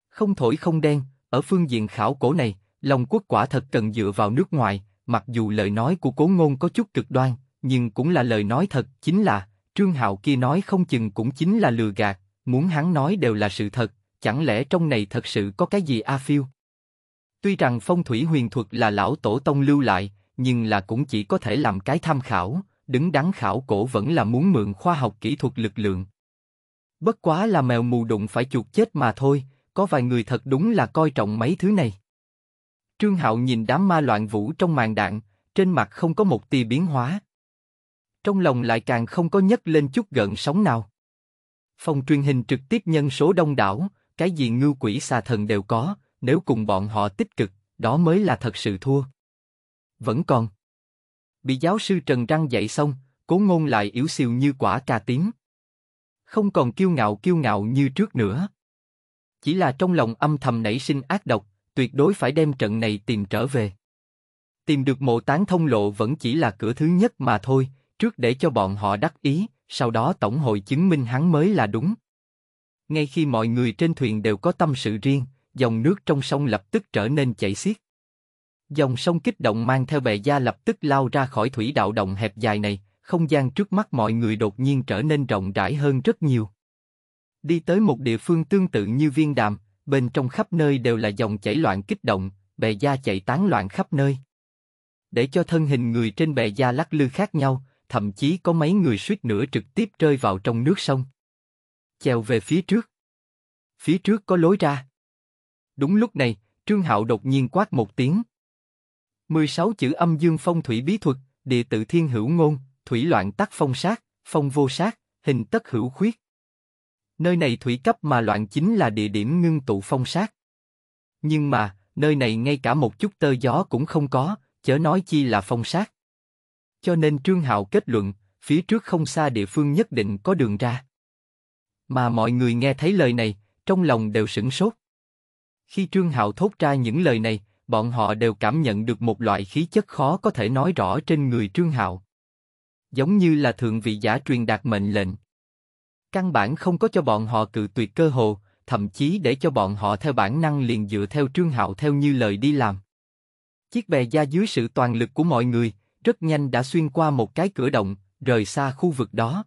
[SPEAKER 1] Không thổi không đen, ở phương diện khảo cổ này, Long Quốc quả thật cần dựa vào nước ngoài, mặc dù lời nói của cố ngôn có chút cực đoan, nhưng cũng là lời nói thật, chính là, Trương Hạo kia nói không chừng cũng chính là lừa gạt, muốn hắn nói đều là sự thật, chẳng lẽ trong này thật sự có cái gì A Phiêu? Tuy rằng phong thủy huyền thuật là lão tổ tông lưu lại, nhưng là cũng chỉ có thể làm cái tham khảo, đứng đắn khảo cổ vẫn là muốn mượn khoa học kỹ thuật lực lượng. Bất quá là mèo mù đụng phải chuột chết mà thôi, có vài người thật đúng là coi trọng mấy thứ này. Trương Hạo nhìn đám ma loạn vũ trong màn đạn, trên mặt không có một tì biến hóa, trong lòng lại càng không có nhấc lên chút gợn sóng nào. Phòng truyền hình trực tiếp nhân số đông đảo, cái gì ngưu quỷ xà thần đều có, nếu cùng bọn họ tích cực, đó mới là thật sự thua. Vẫn còn. Bị giáo sư Trần Răng dạy xong, cố ngôn lại yếu xìu như quả cà tím. Không còn kiêu ngạo kiêu ngạo như trước nữa. Chỉ là trong lòng âm thầm nảy sinh ác độc, tuyệt đối phải đem trận này tìm trở về. Tìm được mộ tán thông lộ vẫn chỉ là cửa thứ nhất mà thôi, trước để cho bọn họ đắc ý, sau đó tổng hội chứng minh hắn mới là đúng. Ngay khi mọi người trên thuyền đều có tâm sự riêng, dòng nước trong sông lập tức trở nên chảy xiết. Dòng sông kích động mang theo bè da lập tức lao ra khỏi thủy đạo động hẹp dài này, không gian trước mắt mọi người đột nhiên trở nên rộng rãi hơn rất nhiều. Đi tới một địa phương tương tự như viên đàm, bên trong khắp nơi đều là dòng chảy loạn kích động, bè da chạy tán loạn khắp nơi. Để cho thân hình người trên bè da lắc lư khác nhau, thậm chí có mấy người suýt nữa trực tiếp rơi vào trong nước sông. Chèo về phía trước. Phía trước có lối ra. Đúng lúc này, Trương Hạo đột nhiên quát một tiếng. 16 chữ âm dương phong thủy bí thuật, địa tự thiên hữu ngôn, thủy loạn tắc phong sát, phong vô sát, hình tất hữu khuyết. Nơi này thủy cấp mà loạn chính là địa điểm ngưng tụ phong sát. Nhưng mà, nơi này ngay cả một chút tơ gió cũng không có, chớ nói chi là phong sát cho nên Trương Hạo kết luận, phía trước không xa địa phương nhất định có đường ra. Mà mọi người nghe thấy lời này, trong lòng đều sửng sốt. Khi Trương Hạo thốt ra những lời này, bọn họ đều cảm nhận được một loại khí chất khó có thể nói rõ trên người Trương Hạo. Giống như là thượng vị giả truyền đạt mệnh lệnh. Căn bản không có cho bọn họ cự tuyệt cơ hồ, thậm chí để cho bọn họ theo bản năng liền dựa theo Trương Hạo theo như lời đi làm. Chiếc bè da dưới sự toàn lực của mọi người, rất nhanh đã xuyên qua một cái cửa động, rời xa khu vực đó.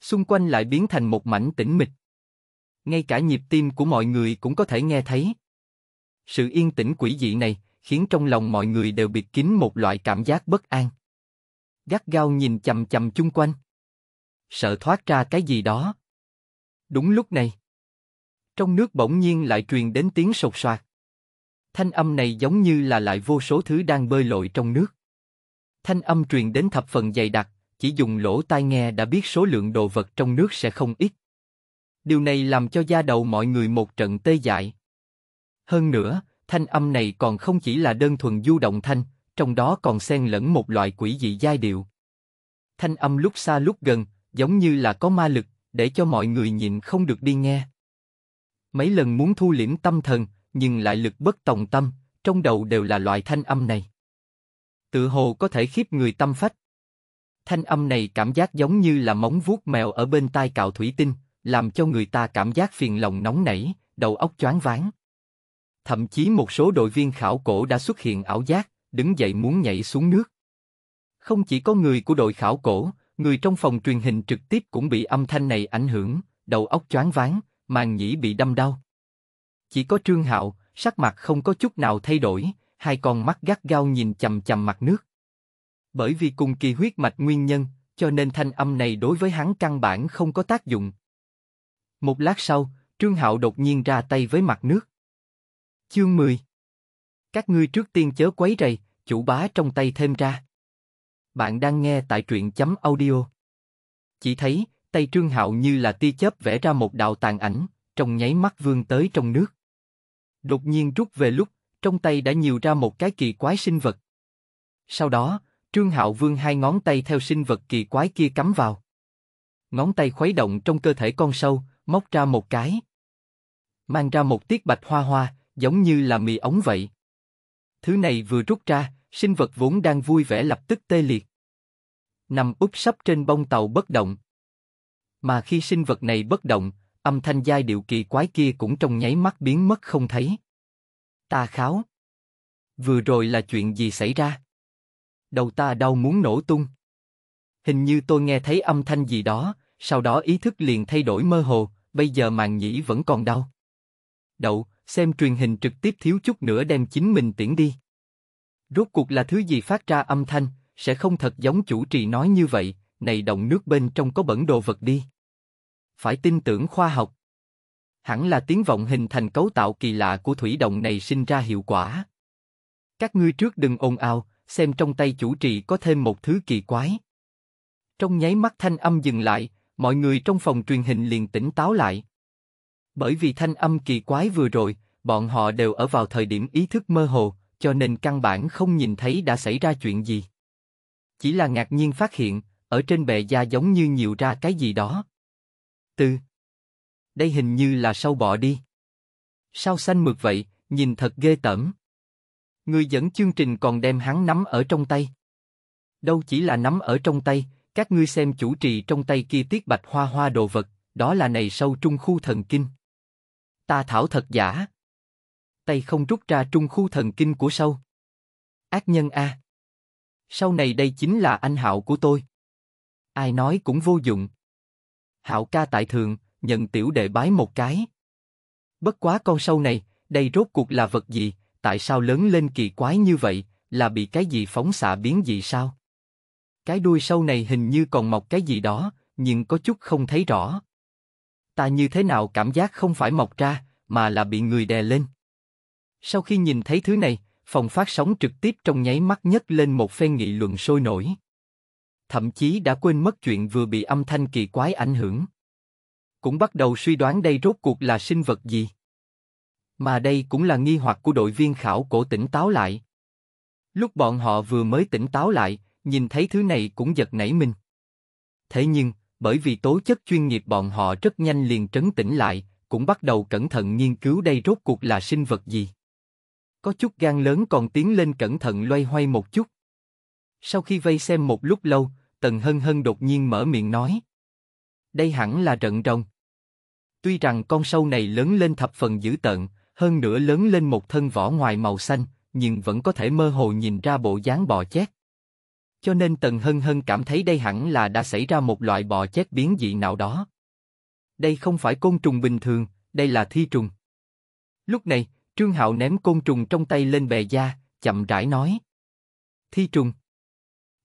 [SPEAKER 1] Xung quanh lại biến thành một mảnh tĩnh mịch. Ngay cả nhịp tim của mọi người cũng có thể nghe thấy. Sự yên tĩnh quỷ dị này khiến trong lòng mọi người đều biệt kín một loại cảm giác bất an. Gắt gao nhìn chầm chầm chung quanh. Sợ thoát ra cái gì đó. Đúng lúc này. Trong nước bỗng nhiên lại truyền đến tiếng sột soạt. Thanh âm này giống như là lại vô số thứ đang bơi lội trong nước. Thanh âm truyền đến thập phần dày đặc, chỉ dùng lỗ tai nghe đã biết số lượng đồ vật trong nước sẽ không ít. Điều này làm cho da đầu mọi người một trận tê dại. Hơn nữa, thanh âm này còn không chỉ là đơn thuần du động thanh, trong đó còn xen lẫn một loại quỷ dị giai điệu. Thanh âm lúc xa lúc gần, giống như là có ma lực, để cho mọi người nhịn không được đi nghe. Mấy lần muốn thu liễm tâm thần, nhưng lại lực bất tòng tâm, trong đầu đều là loại thanh âm này tự hồ có thể khiếp người tâm phách. Thanh âm này cảm giác giống như là móng vuốt mèo ở bên tai cạo thủy tinh, làm cho người ta cảm giác phiền lòng nóng nảy, đầu óc choáng váng. Thậm chí một số đội viên khảo cổ đã xuất hiện ảo giác, đứng dậy muốn nhảy xuống nước. Không chỉ có người của đội khảo cổ, người trong phòng truyền hình trực tiếp cũng bị âm thanh này ảnh hưởng, đầu óc choáng váng, màng nhĩ bị đâm đau. Chỉ có Trương Hạo, sắc mặt không có chút nào thay đổi, hai con mắt gắt gao nhìn chầm chầm mặt nước. Bởi vì cùng kỳ huyết mạch nguyên nhân, cho nên thanh âm này đối với hắn căn bản không có tác dụng. Một lát sau, Trương Hạo đột nhiên ra tay với mặt nước. Chương 10 Các ngươi trước tiên chớ quấy rầy, chủ bá trong tay thêm ra. Bạn đang nghe tại truyện chấm audio. Chỉ thấy, tay Trương Hạo như là tia chớp vẽ ra một đạo tàn ảnh, trong nháy mắt vương tới trong nước. Đột nhiên rút về lúc, trong tay đã nhiều ra một cái kỳ quái sinh vật. Sau đó, Trương Hạo Vương hai ngón tay theo sinh vật kỳ quái kia cắm vào. Ngón tay khuấy động trong cơ thể con sâu, móc ra một cái. Mang ra một tiết bạch hoa hoa, giống như là mì ống vậy. Thứ này vừa rút ra, sinh vật vốn đang vui vẻ lập tức tê liệt. Nằm úp sấp trên bông tàu bất động. Mà khi sinh vật này bất động, âm thanh giai điệu kỳ quái kia cũng trong nháy mắt biến mất không thấy. Ta kháo. Vừa rồi là chuyện gì xảy ra? Đầu ta đau muốn nổ tung. Hình như tôi nghe thấy âm thanh gì đó, sau đó ý thức liền thay đổi mơ hồ, bây giờ màng nhĩ vẫn còn đau. Đậu, xem truyền hình trực tiếp thiếu chút nữa đem chính mình tiễn đi. Rốt cuộc là thứ gì phát ra âm thanh, sẽ không thật giống chủ trì nói như vậy, này động nước bên trong có bẩn đồ vật đi. Phải tin tưởng khoa học hẳn là tiếng vọng hình thành cấu tạo kỳ lạ của thủy động này sinh ra hiệu quả. Các ngươi trước đừng ồn ào, xem trong tay chủ trì có thêm một thứ kỳ quái. Trong nháy mắt thanh âm dừng lại, mọi người trong phòng truyền hình liền tỉnh táo lại. Bởi vì thanh âm kỳ quái vừa rồi, bọn họ đều ở vào thời điểm ý thức mơ hồ, cho nên căn bản không nhìn thấy đã xảy ra chuyện gì. Chỉ là ngạc nhiên phát hiện, ở trên bệ da giống như nhiều ra cái gì đó. Từ đây hình như là sâu bọ đi. Sao xanh mượt vậy, nhìn thật ghê tởm. Người dẫn chương trình còn đem hắn nắm ở trong tay. Đâu chỉ là nắm ở trong tay, các ngươi xem chủ trì trong tay kia tiết bạch hoa hoa đồ vật, đó là này sâu trung khu thần kinh. Ta thảo thật giả. Tay không rút ra trung khu thần kinh của sâu. Ác nhân A. Sau này đây chính là anh hạo của tôi. Ai nói cũng vô dụng. Hạo ca tại thượng nhận tiểu đệ bái một cái. Bất quá con sâu này, đây rốt cuộc là vật gì, tại sao lớn lên kỳ quái như vậy, là bị cái gì phóng xạ biến gì sao? Cái đuôi sâu này hình như còn mọc cái gì đó, nhưng có chút không thấy rõ. Ta như thế nào cảm giác không phải mọc ra, mà là bị người đè lên. Sau khi nhìn thấy thứ này, phòng phát sóng trực tiếp trong nháy mắt nhất lên một phen nghị luận sôi nổi. Thậm chí đã quên mất chuyện vừa bị âm thanh kỳ quái ảnh hưởng cũng bắt đầu suy đoán đây rốt cuộc là sinh vật gì. Mà đây cũng là nghi hoặc của đội viên khảo cổ tỉnh táo lại. Lúc bọn họ vừa mới tỉnh táo lại, nhìn thấy thứ này cũng giật nảy mình. Thế nhưng, bởi vì tố chất chuyên nghiệp bọn họ rất nhanh liền trấn tĩnh lại, cũng bắt đầu cẩn thận nghiên cứu đây rốt cuộc là sinh vật gì. Có chút gan lớn còn tiến lên cẩn thận loay hoay một chút. Sau khi vây xem một lúc lâu, Tần Hân Hân đột nhiên mở miệng nói. Đây hẳn là trận rồng. Tuy rằng con sâu này lớn lên thập phần dữ tợn, hơn nữa lớn lên một thân vỏ ngoài màu xanh, nhưng vẫn có thể mơ hồ nhìn ra bộ dáng bò chét. Cho nên Tần Hân Hân cảm thấy đây hẳn là đã xảy ra một loại bò chét biến dị nào đó. Đây không phải côn trùng bình thường, đây là thi trùng. Lúc này, Trương Hạo ném côn trùng trong tay lên bề da, chậm rãi nói. Thi trùng.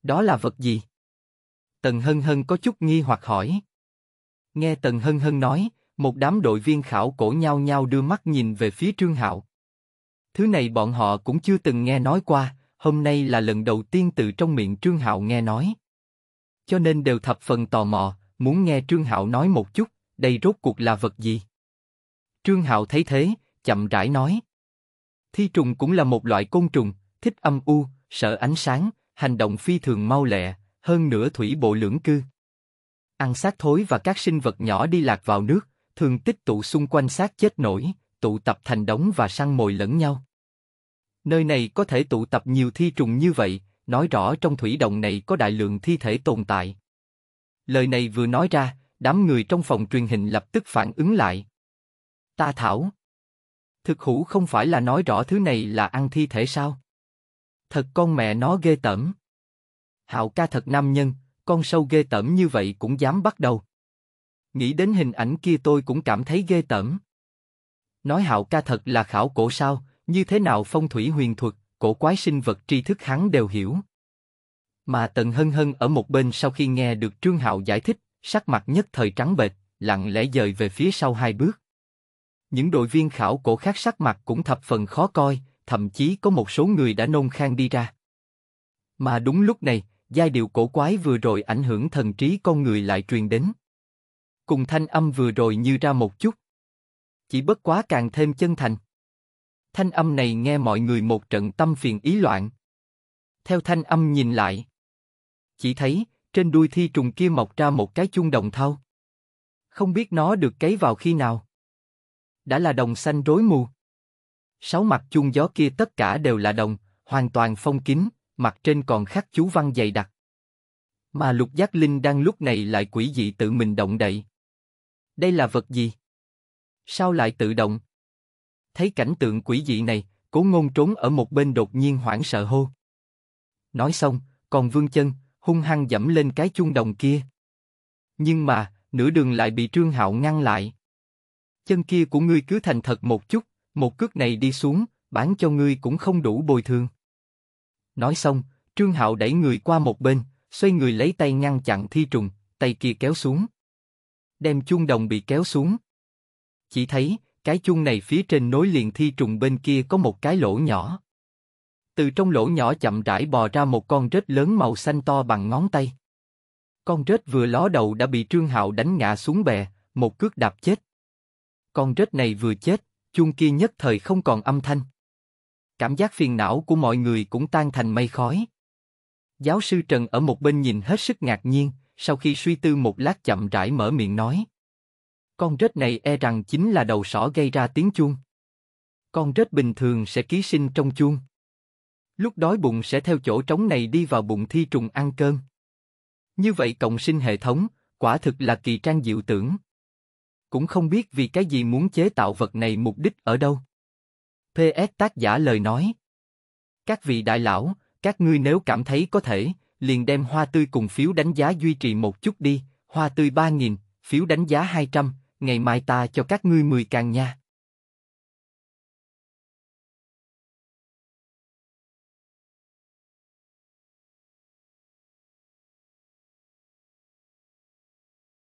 [SPEAKER 1] Đó là vật gì? Tần Hân Hân có chút nghi hoặc hỏi. Nghe Tần Hân Hân nói, một đám đội viên khảo cổ nhau nhau đưa mắt nhìn về phía Trương Hạo. Thứ này bọn họ cũng chưa từng nghe nói qua, hôm nay là lần đầu tiên từ trong miệng Trương Hạo nghe nói. Cho nên đều thập phần tò mò, muốn nghe Trương Hạo nói một chút, đây rốt cuộc là vật gì. Trương Hạo thấy thế, chậm rãi nói. Thi trùng cũng là một loại côn trùng, thích âm u, sợ ánh sáng, hành động phi thường mau lẹ, hơn nữa thủy bộ lưỡng cư. Ăn xác thối và các sinh vật nhỏ đi lạc vào nước, thường tích tụ xung quanh xác chết nổi, tụ tập thành đống và săn mồi lẫn nhau. Nơi này có thể tụ tập nhiều thi trùng như vậy, nói rõ trong thủy động này có đại lượng thi thể tồn tại. Lời này vừa nói ra, đám người trong phòng truyền hình lập tức phản ứng lại. Ta thảo. Thực hữu không phải là nói rõ thứ này là ăn thi thể sao? Thật con mẹ nó ghê tởm. Hạo ca thật nam nhân, con sâu ghê tởm như vậy cũng dám bắt đầu. Nghĩ đến hình ảnh kia tôi cũng cảm thấy ghê tởm. Nói hạo ca thật là khảo cổ sao, như thế nào phong thủy huyền thuật, cổ quái sinh vật tri thức hắn đều hiểu. Mà Tần Hân Hân ở một bên sau khi nghe được Trương Hạo giải thích, sắc mặt nhất thời trắng bệch, lặng lẽ dời về phía sau hai bước. Những đội viên khảo cổ khác sắc mặt cũng thập phần khó coi, thậm chí có một số người đã nôn khan đi ra. Mà đúng lúc này, giai điệu cổ quái vừa rồi ảnh hưởng thần trí con người lại truyền đến cùng thanh âm vừa rồi như ra một chút. Chỉ bất quá càng thêm chân thành. Thanh âm này nghe mọi người một trận tâm phiền ý loạn. Theo thanh âm nhìn lại. Chỉ thấy, trên đuôi thi trùng kia mọc ra một cái chung đồng thau. Không biết nó được cấy vào khi nào. Đã là đồng xanh rối mù. Sáu mặt chung gió kia tất cả đều là đồng, hoàn toàn phong kín, mặt trên còn khắc chú văn dày đặc. Mà lục giác linh đang lúc này lại quỷ dị tự mình động đậy. Đây là vật gì? Sao lại tự động? Thấy cảnh tượng quỷ dị này, cố ngôn trốn ở một bên đột nhiên hoảng sợ hô. Nói xong, còn vương chân, hung hăng dẫm lên cái chuông đồng kia. Nhưng mà, nửa đường lại bị Trương Hạo ngăn lại. Chân kia của ngươi cứ thành thật một chút, một cước này đi xuống, bán cho ngươi cũng không đủ bồi thường. Nói xong, Trương Hạo đẩy người qua một bên, xoay người lấy tay ngăn chặn thi trùng, tay kia kéo xuống đem chuông đồng bị kéo xuống. Chỉ thấy, cái chuông này phía trên nối liền thi trùng bên kia có một cái lỗ nhỏ. Từ trong lỗ nhỏ chậm rãi bò ra một con rết lớn màu xanh to bằng ngón tay. Con rết vừa ló đầu đã bị Trương Hạo đánh ngã xuống bè, một cước đạp chết. Con rết này vừa chết, chuông kia nhất thời không còn âm thanh. Cảm giác phiền não của mọi người cũng tan thành mây khói. Giáo sư Trần ở một bên nhìn hết sức ngạc nhiên, sau khi suy tư một lát chậm rãi mở miệng nói. Con rết này e rằng chính là đầu sỏ gây ra tiếng chuông. Con rết bình thường sẽ ký sinh trong chuông. Lúc đói bụng sẽ theo chỗ trống này đi vào bụng thi trùng ăn cơm. Như vậy cộng sinh hệ thống, quả thực là kỳ trang diệu tưởng. Cũng không biết vì cái gì muốn chế tạo vật này mục đích ở đâu. PS tác giả lời nói. Các vị đại lão, các ngươi nếu cảm thấy có thể, liền đem hoa tươi cùng phiếu đánh giá duy trì một chút đi, hoa tươi 3.000, phiếu đánh giá 200, ngày mai ta cho các ngươi 10 càng nha.